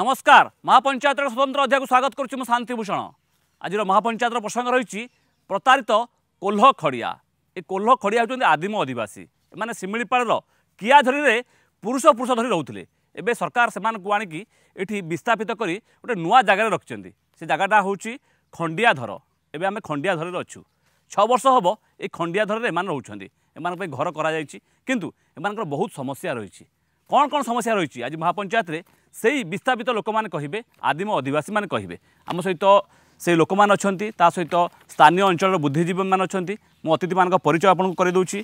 নমস্কার মহাপঞ্চায়েতর স্বতন্ত্র অধ্যায়ক স্বাগত করছি মু শান্তিভূষণ আজির মহাপঞ্চায়েতর প্রসঙ্গ রয়েছে প্রতারিত কোল্হ খড়িয়া এই কোল্হ খড়িয়া হচ্ছেন আদিম অধিবাসী এমানে শিমিপাড়ের কিয়া কিয়াঝরিরে পুরুষ পুরুষ ধরে রহুলে এবে সরকার সে আনিকি এটি বিস্থাপিত করে গোটে নূয়া জায়গায় রাখছেন সে জায়গাটা হচ্ছে খণ্ডিয়াধর এবে আমি খণ্ডিয়াধরের অছু ছ বর্ষ হব এই খণ্ডিয়াধরের এমন রহুছেন এমানক ঘর করা যাইছি কিন্তু এমানকর বহুত সমস্যা রয়েছে কম কম সমস্যা রয়েছে আজ মহাপঞ্চায়েতরে ସେଇ ବିସ୍ଥାପିତ ଲୋକମାନେ କହିବେ ଆଦିମ ଅଧିବାସୀମାନେ କହିବେ ଆମ ସହିତ ସେଇ ଲୋକମାନେ ଅଛନ୍ତି ତା ସହିତ ସ୍ଥାନୀୟ ଅଞ୍ଚଳର ବୁଦ୍ଧିଜୀବୀମାନେ ଅଛନ୍ତି ମୁଁ ଅତିଥିମାନଙ୍କ ପରିଚୟ ଆପଣଙ୍କୁ କରିଦେଉଛି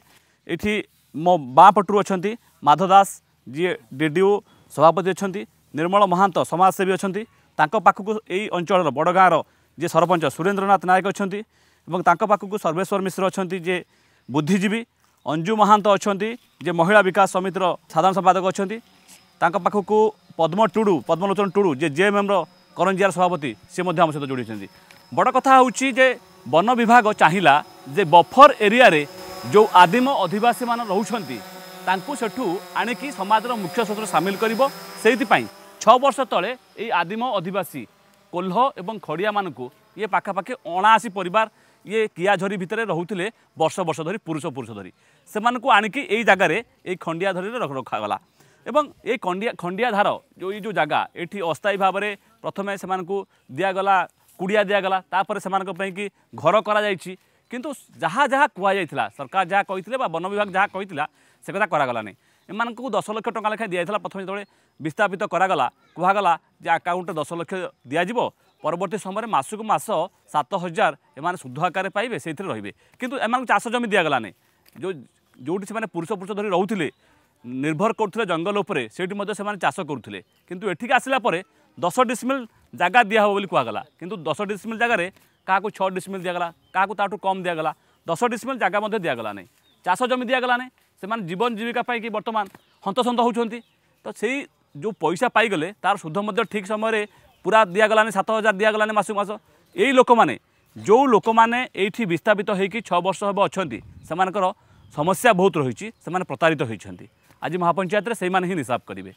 ଏଠି ମୋ ବାଁ ପଟରୁ ଅଛନ୍ତି ମାଧ ଦାସ ଯିଏ ଡି ଡି ଓ ସଭାପତି ଅଛନ୍ତି ନିର୍ମଳ ମହାନ୍ତ ସମାଜସେବୀ ଅଛନ୍ତି ତାଙ୍କ ପାଖକୁ ଏଇ ଅଞ୍ଚଳର ବଡ଼ ଗାଁର ଯିଏ ସରପଞ୍ଚ ସୁରେନ୍ଦ୍ରନାଥ ନାୟକ ଅଛନ୍ତି ଏବଂ ତାଙ୍କ ପାଖକୁ ସର୍ବେଶ୍ୱର ମିଶ୍ର ଅଛନ୍ତି ଯିଏ ବୁଦ୍ଧିଜୀବୀ ଅଞ୍ଜୁ ମହାନ୍ତ ଅଛନ୍ତି ଯିଏ ମହିଳା ବିକାଶ ସମିତିର ସାଧାରଣ ସମ୍ପାଦକ ଅଛନ୍ତି ତାଙ୍କ ପାଖକୁ ପଦ୍ମ ଟୁଡ଼ୁ ପଦ୍ମଲୋଚନ ଟୁଡ଼ୁ ଯେ ଜେଏମ୍ଏମ୍ର କରଞ୍ଜିଆର ସଭାପତି ସେ ମଧ୍ୟ ଆମ ସହିତ ଯୋଡ଼ିଛନ୍ତି ବଡ଼ କଥା ହେଉଛି ଯେ ବନ ବିଭାଗ ଚାହିଁଲା ଯେ ବଫର ଏରିଆରେ ଯେଉଁ ଆଦିମ ଅଧିବାସୀମାନେ ରହୁଛନ୍ତି ତାଙ୍କୁ ସେଠୁ ଆଣିକି ସମାଜର ମୁଖ୍ୟ ସ୍ରୋତରେ ସାମିଲ କରିବ ସେଇଥିପାଇଁ ଛଅ ବର୍ଷ ତଳେ ଏଇ ଆଦିମ ଅଧିବାସୀ କୋହ୍ଲ ଏବଂ ଖଡ଼ିଆମାନଙ୍କୁ ଇଏ ପାଖାପାଖି ଅଣାଅଶୀ ପରିବାର ଇଏ କିଆଝରି ଭିତରେ ରହୁଥିଲେ ବର୍ଷ ବର୍ଷ ଧରି ପୁରୁଷ ପୁରୁଷ ଧରି ସେମାନଙ୍କୁ ଆଣିକି ଏଇ ଜାଗାରେ ଏଇ ଖଣ୍ଡିଆ ଧରିରେ ରଖାଗଲା এবং এই খণ্ডিয়া খণ্ডিয়াধার এই যে জায়গা এটি অস্থায়ী ভাবে প্রথমে সে দিগলা কুড়িয়া দিগলা তাপরে সে ঘর করা যাইছি কিন্তু যা যা কুহযাই সরকার যা কে বা বন বিভাগ যা কে সে কথা করাগলা নাই এমানকু দশ লক্ষ টঙ্কা লেখায় দিয়েছিল প্রথমে যেতবে বিস্থাপিত করাগলা কুহগলা যে আকাউন্টে দশ লক্ষ দিয়াযিব পরবর্তী সময় মাসকু মাস সাত হাজার এমানে সুদ্ধ আকারে পাইবে সেইথে রহবে কিন্তু এমানকু চাষ জমি দিগলা নাই যে যেটি সে পুরুষ পুরুষ ধরে রুলে ନିର୍ଭର କରୁଥିଲେ ଜଙ୍ଗଲ ଉପରେ ସେଇଠି ମଧ୍ୟ ସେମାନେ ଚାଷ କରୁଥିଲେ କିନ୍ତୁ ଏଠିକି ଆସିଲା ପରେ ଦଶ ଡିସମିଲ୍ ଜାଗା ଦିଆହେବ ବୋଲି କୁହାଗଲା କିନ୍ତୁ ଦଶ ଡିସମିଲ୍ ଜାଗାରେ କାହାକୁ ଛଅ ଡିସମିଲ୍ ଦିଆଗଲା କାହାକୁ ତାଠୁ କମ୍ ଦିଆଗଲା ଦଶ ଡିସମିଲ୍ ଜାଗା ମଧ୍ୟ ଦିଆଗଲା ନାହିଁ ଚାଷ ଜମି ଦିଆଗଲା ନାହିଁ ସେମାନେ ଜୀବନ ଜୀବିକା ପାଇଁକି ବର୍ତ୍ତମାନ ହନ୍ତସନ୍ତ ହେଉଛନ୍ତି ତ ସେଇ ଯେଉଁ ପଇସା ପାଇଗଲେ ତା'ର ସୁଧ ମଧ୍ୟ ଠିକ୍ ସମୟରେ ପୁରା ଦିଆଗଲାନି ସାତ ହଜାର ଦିଆଗଲାନି ମାସକୁ ମାସ ଏଇ ଲୋକମାନେ ଯେଉଁ ଲୋକମାନେ ଏଇଠି ବିସ୍ଥାପିତ ହୋଇକି ଛଅ ବର୍ଷ ହେବ ଅଛନ୍ତି ସେମାନଙ୍କର ସମସ୍ୟା ବହୁତ ରହିଛି ସେମାନେ ପ୍ରତାରିତ ହୋଇଛନ୍ତି আজ মহাপঞ্চায়েতরে সেই হি হিসাব করবে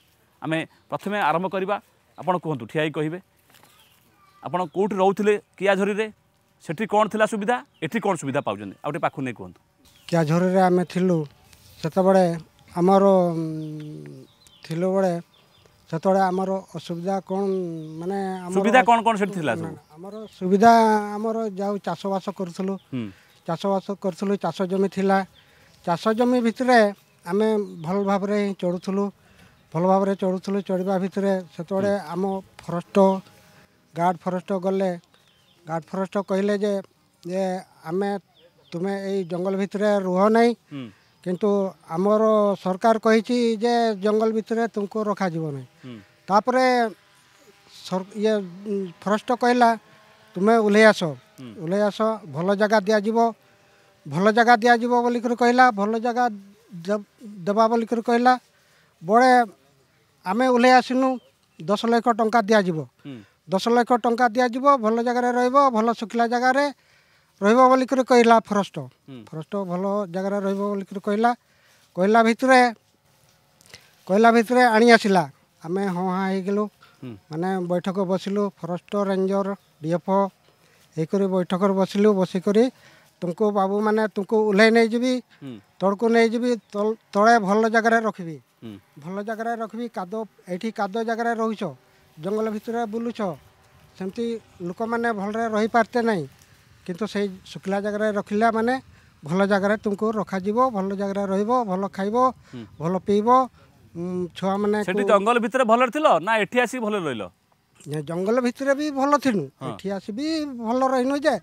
আমি প্রথমে আরম্ভ করা আপনার কুহতু ঠিয়াই কহবে আপনার কোটি রুলে কিয়াঝরি সেটি কোণ লা সুবিধা এটি কোণ সুবিধা পাচ্ছেন আগে পাখু নিয়ে কুহতু কিয়াঝরি আমি লু সেতবে আমার লু বড়ে আমার অসুবিধা ଅସୁବିଧା মানে সুবিধা ସୁବିଧା କ'ଣ সেটি লা আমার সুবিধা আমার যা চাষবাস করছিল চাষবাস করছিল চাষ জমি লা চাষ জমি ভিতরে ଆମେ ଭଲ ଭାବରେ ହିଁ ଚଢ଼ୁଥିଲୁ ଭଲ ଭାବରେ ଚଢ଼ୁଥିଲୁ ଚଢ଼ିବା ଭିତରେ ସେତେବେଳେ ଆମ ଫରେଷ୍ଟ ଗାର୍ଡ଼ ଫରେଷ୍ଟ ଗଲେ ଗାର୍ଡ଼ ଫରେଷ୍ଟ କହିଲେ ଯେ ଯେ ଆମେ ତୁମେ ଏଇ ଜଙ୍ଗଲ ଭିତରେ ରୁହ ନାହିଁ କିନ୍ତୁ ଆମର ସରକାର କହିଛି ଯେ ଜଙ୍ଗଲ ଭିତରେ ତୁମକୁ ରଖାଯିବ ନାହିଁ ତାପରେ ଇଏ ଫରେଷ୍ଟ କହିଲା ତୁମେ ଓହ୍ଲେଇ ଆସ ଓହ୍ଲେଇ ଆସ ଭଲ ଜାଗା ଦିଆଯିବ ଭଲ ଜାଗା ଦିଆଯିବ ବୋଲିକରି କହିଲା ଭଲ ଜାଗା ଦେବା ବୋଲିକରି କହିଲା ବଳେ ଆମେ ଓହ୍ଲେଇ ଆସିନୁ ଦଶ ଲକ୍ଷ ଟଙ୍କା ଦିଆଯିବ ଦଶ ଲକ୍ଷ ଟଙ୍କା ଦିଆଯିବ ଭଲ ଜାଗାରେ ରହିବ ଭଲ ଶୁଖିଲା ଜାଗାରେ ରହିବ ବୋଲିକରି କହିଲା ଫରେଷ୍ଟ ଫରେଷ୍ଟ ଭଲ ଜାଗାରେ ରହିବ ବୋଲିକରି କହିଲା କହିଲା ଭିତରେ କହିଲା ଭିତରେ ଆଣି ଆସିଲା ଆମେ ହଁ ହାଁ ହେଇଗଲୁ ମାନେ ବୈଠକ ବସିଲୁ forest ranger D F O ଏଇକରି ବୈଠକରେ ବସିଲୁ ବସିକରି तुमको बाबू मैंने तुमको ओह्लै नहीं जीवि ତଳକୁ ନେଇଯିବି ତଳେ ଭଲ ଜାଗାରେ ରଖିବି ଭଲ ଜାଗାରେ ରଖିବି କାଦ ଏଇଠି କାଦ ଜାଗାରେ ରହୁଛ ଜଙ୍ଗଲ ଭିତରେ ବୁଲୁଛ ସେମିତି ଲୋକମାନେ ଭଲରେ ରହିପାରିତେ ନାହିଁ କିନ୍ତୁ ସେଇ ଶୁଖିଲା ଜାଗାରେ ରଖିଲା ମାନେ ଭଲ ଜାଗାରେ ତୁମକୁ ରଖାଯିବ ଭଲ ଜାଗାରେ ରହିବ ଭଲ ଖାଇବ ଭଲ ପିଇବ ଛୁଆମାନେ ଜଙ୍ଗଲ ଭିତରେ ଭଲରେ ଥିଲ ନା ଏଠି ଆସିକି ଭଲରେ ରହିଲ ଜଙ୍ଗଲ ଭିତରେ ବି ଭଲ ଥିଲୁ ଏଠି ଆସି ବି ଭଲ ରହିନୁ ଯେ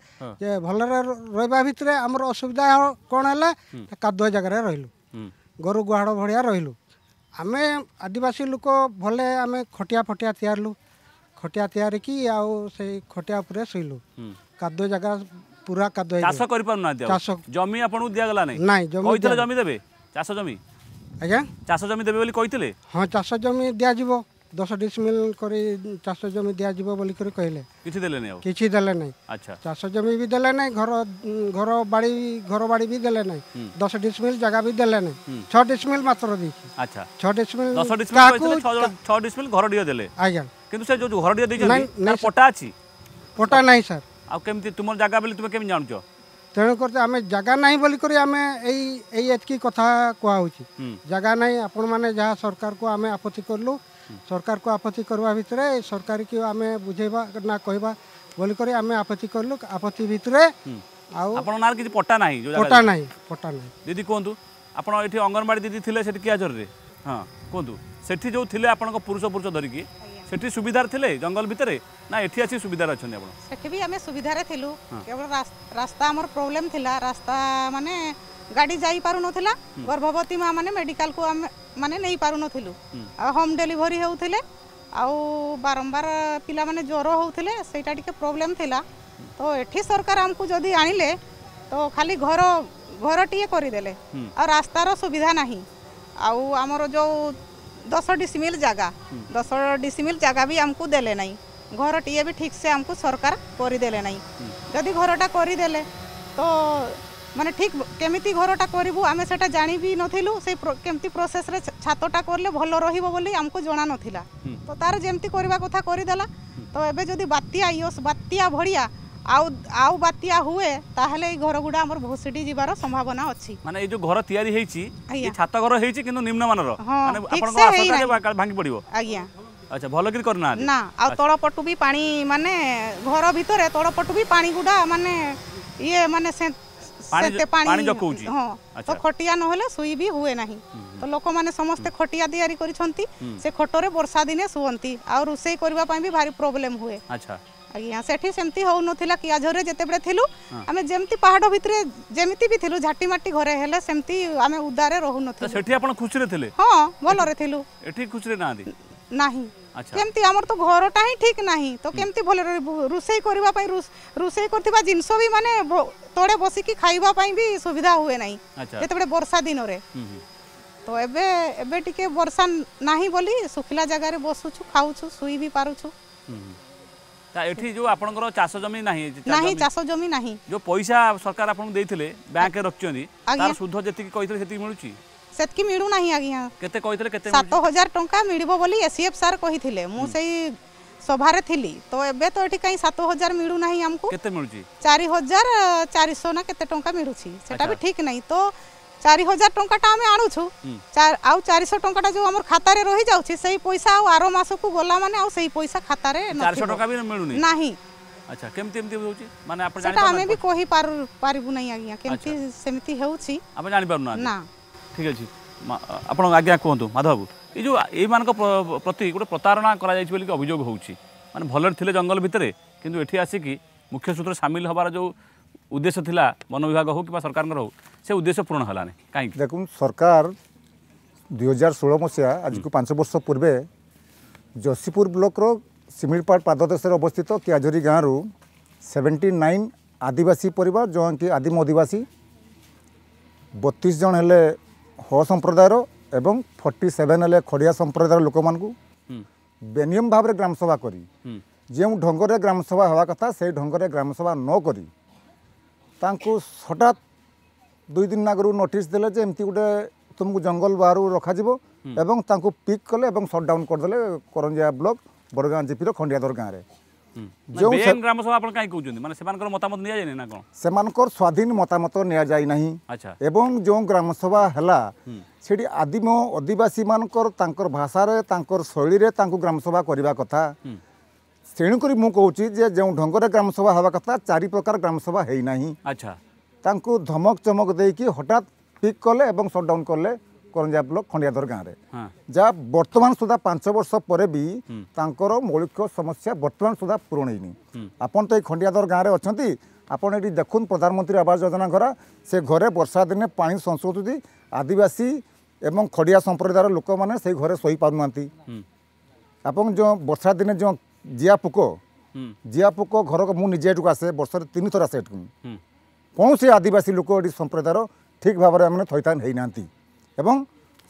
ଯେ ଭଲରେ ରହିବା ଭିତରେ ଆମର ଅସୁବିଧା କ'ଣ ହେଲା କାଦୁଆ ଜାଗାରେ ରହିଲୁ ଗୋରୁ ଗୁହାଡ଼ ଭଳିଆ ରହିଲୁ ଆମେ ଆଦିବାସୀ ଲୋକ ଭଲେ ଆମେ ଖଟିଆ ଫଟିଆ ତିଆରିଲୁ ଖଟିଆ ତିଆରିକି ଆଉ ସେଇ ଖଟିଆ ଉପରେ ଶୋଇଲୁ କାଦୁଅ ଜାଗା ପୁରା କାଦୁଅ ଚାଷ କରିପାରୁନାହାନ୍ତି ଚାଷ ଜମି ଆପଣଙ୍କୁ ଦିଆଗଲା ନାହିଁ ନାଇଁ ଜମି ଜମି ଦେବେ ଚାଷ ଜମି ଆଜ୍ଞା ଚାଷ ଜମି ଦେବେ ବୋଲି କହିଥିଲେ ହଁ ଚାଷ ଜମି ଦିଆଯିବ দশ ডিসমিল করে চাষ জমি যাব বলি করে কহিলে কিছু দেলে নাই কিছু দেলে নাই আচ্ছা চাষ জমি বি দেলে নাই ঘর ঘর বাড়ি ঘর বাড়ি বি দেলে নাই দশ ডিসমিল জায়গা বি দেলে নাই ছ ডিসমিল মাত্র দিয়েছি আচ্ছা ছ ডিসমিল দশ ডিসমিল ছ ডিসমিল ঘর ডিও দেলে আজ্ঞা কিন্তু সে যে ঘর ডিও না পটা আছে পটা নাই স্যার আর কেমতি তোমার জায়গা তুমি କେମିତି জানছো ଜାଗା করতে আমি জায়গা নাই বলি করে আমি এই এই এতকি কথা কোয়া ଏତିକି জায়গা নাই আপন মানে যা সরকার কো আমি আপত্তি করলু সরকারকে আপত্তি করবা ভিতরে সরকারকে আমি বুঝাইবা না কহবা বলিকি আমি আপত্তি করলু আপত্তি ভিতরে আপনার নাঁর কিছু পটা না পটা না পটা না দিদি কুহতু আপনার এটি অঙ্গনবাড়ি দিদি লে সেটি কিয়াঝরের হ্যাঁ কুহতু সেটি যে লে আপনার পুরুষ পুরুষ ধরিকি সেটি সুবিধার লে জঙ্গল ভিতরে না এটি আসি সুবিধার অনেক আপনার সেটি বি আমি সুবিধার লু কেবল রাস্তা আমার প্রোবলেম লা রাস্তা মানে गाड़ी जाई पारु नथिला हम्म। गर्भवती मा माने मेडिकल को हम माने नै पारु नथिलु हम्म। आ होम डिलीवरी हो आ बारंबार पिला माने जोर होउथिले सेटा टिके प्रॉब्लम हम्म। तो ये सरकार आमको जदि आ तो खाली घर घर टिए करि आ रास्तार सुविधा नाही आमर जो 10 डिसिमिल जगह दस डिसिमिल जगह भी आमको देले नै घर टिए भी ठीक से हमकु सरकार करि देले जदि घरटा करि तो মানে ঠিক কেমিতি ঘরটা করবু আমি সেটা জানিবি নথিলু সেই কেমতি প্রসেসরে ছাতটা করলে ভালো রহিব বলে আমাকে জনা নথিলা তো তার যেমতি করিবা কথা করিদেলা তো এবে যদি বাত্যা ইয়স বাত্যা ভড়িয়া আউ আউ বাত্যা হুয়ে তাহলে এই ঘরগুড়া আমার ভুসুডি যাবার সম্ভাবনা অছি মানে এই যে ঘর তৈরি হইছি এই ছাত ঘর হইছি কিন্তু নিম্নমানর মানে আপনার আশাটা ভাঙি পড়িব আজ্ঞা আচ্ছা ভালো করে করনা না আর তলপটু বি পানি মানে ঘর ভিতরে তলপটু বি পানি গুড়া মানে ইয়ে মানে ସେତେ ପାଣି ଜକଉଛି ହଁ ତ ଖଟିଆ ନହେଲେ ଶୋଇ ବି ହୁଏ ନାହିଁ ତ ଲୋକମାନେ ସମସ୍ତେ ଖଟିଆ ତିଆରି କରିଛନ୍ତି ସେ ଖଟରେ ବର୍ଷା ଦିନେ ଶୁଅନ୍ତି ଆଉ ରୋଷେଇ କରିବା ପାଇଁ ବି ଭାରି ପ୍ରୋବ୍ଲେମ୍ ହୁଏ ଆଜ୍ଞା ସେଠି ସେମିତି ହଉନଥିଲା କିଆଝରରେ ଯେତେବେଳେ ଥିଲୁ ଆମେ ଯେମିତି ପାହାଡ଼ ଭିତରେ ଯେମିତି ବି ଥିଲୁ ଝାଟି ମାଟି ଘରେ ହେଲେ ସେମିତି ଆମେ ଉଦାରେ ରହୁନଥିଲୁ ସେଠି ଆପଣ ଖୁସିରେ ଥିଲେ ହଁ ଭଲରେ ଥିଲୁ ଏଠି ଖୁସିରେ ନାହାନ୍ତି ନାହିଁ আচ্ছা। কেমতি আমার তো ঘরটা হি ঠিক না তো কেমতি ভালো রোষে করা রোষে করা জিনিস বি মানে তড়ে কি খাইবা পাই বি সুবিধা হুয়ে না যেতবে বর্ষা দিনরে তো এবে এবে টিকে বর্ষা না বলি শুখিলা জায়গায় বসুছু খাউছু শুই বি পারুছু এটি যে আপনার চাষ জমি না চাষ জমি না যে পয়সা সরকার আপনার ব্যাঙ্কে রক্ষি তার সুদ যেত কে সেটি মিলুছি ସେତିକି ମିଳୁନାହିଁ ଆଜ୍ଞା କେତେ କହିଥିଲେ କେତେ ସାତ ହଜାର ଟଙ୍କା ମିଳିବ ବୋଲି ଏସିଏଫ୍ ସାର୍ କହିଥିଲେ ମୁଁ ସେଇ ସଭାରେ ଥିଲି ତ ଏବେ ତ ଏଠି କାହିଁ ସାତ ହଜାର ମିଳୁନାହିଁ ଆମକୁ କେତେ ମିଳୁଛି ଚାରି ହଜାର ଚାରିଶହ ନା କେତେ ଟଙ୍କା ମିଳୁଛି ସେଟା ବି ଠିକ ନାହିଁ ତ ଚାରି ହଜାର ଟଙ୍କାଟା ଆମେ ଆଣୁଛୁ ଆଉ ଚାରିଶହ ଟଙ୍କାଟା ଯୋଉ ଆମର ଖାତାରେ ରହିଯାଉଛି ସେଇ ପଇସା ଆଉ ଆର ମାସକୁ ଗଲା ମାନେ ଆଉ ସେଇ ପଇସା ଖାତାରେ ନାହିଁ ଆଚ୍ଛା କେମିତି ଏମିତି ହେଉଛି ମାନେ ଆପଣ ଜାଣି ଆମେ ବି କହି ପାରିବୁ ନାହିଁ ଆଜ୍ଞା କେମିତି ସେମିତି ହେଉଛି ଆମେ ଜାଣି ପାରୁନା ନା ঠিক আছে ଆପଣ ଆଜ୍ଞା କୁହନ୍ତୁ ମାଧବ ବାବୁ ଏ ଯେଉଁ ଏଇମାନଙ୍କ ପ୍ରତି ଗୋଟେ ପ୍ରତାରଣା କରାଯାଇଛି ବୋଲିକି ଅଭିଯୋଗ ହେଉଛି ମାନେ ଭଲରେ ଥିଲେ ଜଙ୍ଗଲ ଭିତରେ କିନ୍ତୁ ଏଠି ଆସିକି ମୁଖ୍ୟ ସୂତ୍ର ସାମିଲ ହେବାର ଯେଉଁ ଉଦ୍ଦେଶ୍ୟ ଥିଲା ବନ ବିଭାଗ ହେଉ କିମ୍ବା ସରକାରଙ୍କର ହେଉ ସେ ଉଦ୍ଦେଶ୍ୟ ପୂରଣ ହେଲାନି କାହିଁକି ଦେଖନ୍ତୁ ସରକାର ଦୁଇ ହଜାର ଷୋହଳ ମସିହା ଆଜିକୁ ପାଞ୍ଚ ବର୍ଷ ପୂର୍ବେ ଯଶୀପୁର ବ୍ଲକର ସିମିଳିପାଟ ପାଦଦେଶରେ ଅବସ୍ଥିତ କିଆଝରି ଗାଁରୁ ସେଭେଣ୍ଟି ନାଇନ୍ ଆଦିବାସୀ ପରିବାର ଯେଉଁକି ଆଦିମ ଅଧିବାସୀ ବତିଶ ଜଣ ହେଲେ ହୋ ସମ୍ପ୍ରଦାୟର ଏବଂ ଫର୍ଟି ସେଭେନ୍ ହେଲେ ଖଡ଼ିଆ ସମ୍ପ୍ରଦାୟର ଲୋକମାନଙ୍କୁ ବେନିୟମ ଭାବରେ ଗ୍ରାମସଭା କରି ଯେଉଁ ଢଙ୍ଗରେ ଗ୍ରାମସଭା ହେବା କଥା ସେଇ ଢଙ୍ଗରେ ଗ୍ରାମସଭା ନ କରି ତାଙ୍କୁ ହଠାତ୍ ଦୁଇ ଦିନ ଆଗରୁ ନୋଟିସ୍ ଦେଲେ ଯେ ଏମିତି ଗୋଟେ ତୁମକୁ ଜଙ୍ଗଲ ବାହାରୁ ରଖାଯିବ ଏବଂ ତାଙ୍କୁ ପିକ୍ କଲେ ଏବଂ ସଟ୍ଡାଉନ୍ କରିଦେଲେ କରଞ୍ଜିଆ ବ୍ଲକ୍ ବଡ଼ଗାଁ ଜିପିର ଖଣ୍ଡିଆଧର ଗାଁରେ ଯେଉଁ ଗ୍ରାମସଭା ଆପଣ କାହିଁ କହୁଛନ୍ତି ମାନେ ସେମାନଙ୍କର ମତାମତ ନିଆଯାଇନି ନା କ'ଣ ସେମାନଙ୍କର ସ୍ୱାଧୀନ ମତାମତ ନିଆଯାଇ ନାହିଁ ଏବଂ ଯେଉଁ ଗ୍ରାମସଭା ହେଲା ସେଠି ଆଦିମ ଅଧିବାସୀମାନଙ୍କର ତାଙ୍କର ଭାଷାରେ ତାଙ୍କର ଶୈଳୀରେ ତାଙ୍କୁ ଗ୍ରାମସଭା କରିବା କଥା ତେଣୁକରି ମୁଁ କହୁଛି ଯେ ଯେଉଁ ଢଙ୍ଗରେ ଗ୍ରାମସଭା ହେବା କଥା ଚାରି ପ୍ରକାର ଗ୍ରାମସଭା ହେଇନାହିଁ ଆଚ୍ଛା ତାଙ୍କୁ ଧମକ ଚମକ ଦେଇକି ହଠାତ୍ ପିକ୍ କଲେ ଏବଂ ସଟ୍ଡାଉନ୍ କଲେ କରଞ୍ଜିଆ ବ୍ଲକ ଖଣ୍ଡିଆଧର ଗାଁରେ ଯାହା ବର୍ତ୍ତମାନ ସୁଦ୍ଧା ପାଞ୍ଚ ବର୍ଷ ପରେ ବି ତାଙ୍କର ମୌଳିକ ସମସ୍ୟା ବର୍ତ୍ତମାନ ସୁଦ୍ଧା ପୂରଣ ହେଇନି ଆପଣ ତ ଏଇ ଖଣ୍ଡିଆଧର ଗାଁରେ ଅଛନ୍ତି ଆପଣ ଏଠି ଦେଖନ୍ତୁ ପ୍ରଧାନମନ୍ତ୍ରୀ ଆବାସ ଯୋଜନା ଘର ସେ ଘରେ ବର୍ଷା ଦିନେ ପାଣି ସଂଶୋଧୁଛି ଆଦିବାସୀ ଏବଂ ଖଡ଼ିଆ ସମ୍ପ୍ରଦାୟର ଲୋକମାନେ ସେଇ ଘରେ ଶୋଇପାରୁନାହାନ୍ତି ଆପଣ ଯେଉଁ ବର୍ଷା ଦିନେ ଯେଉଁ ଜିଆ ପୋକ ଜିଆ ପୋକ ଘରକୁ ମୁଁ ନିଜେ ଏଠୁକୁ ଆସେ ବର୍ଷରେ ତିନିଥର ଆସେ ଏଠୁକୁ କୌଣସି ଆଦିବାସୀ ଲୋକ ଏଠି ସମ୍ପ୍ରଦାୟର ଠିକ୍ ଭାବରେ ଆମେ ଥଇଥାନ ହେଇନାହାନ୍ତି এবং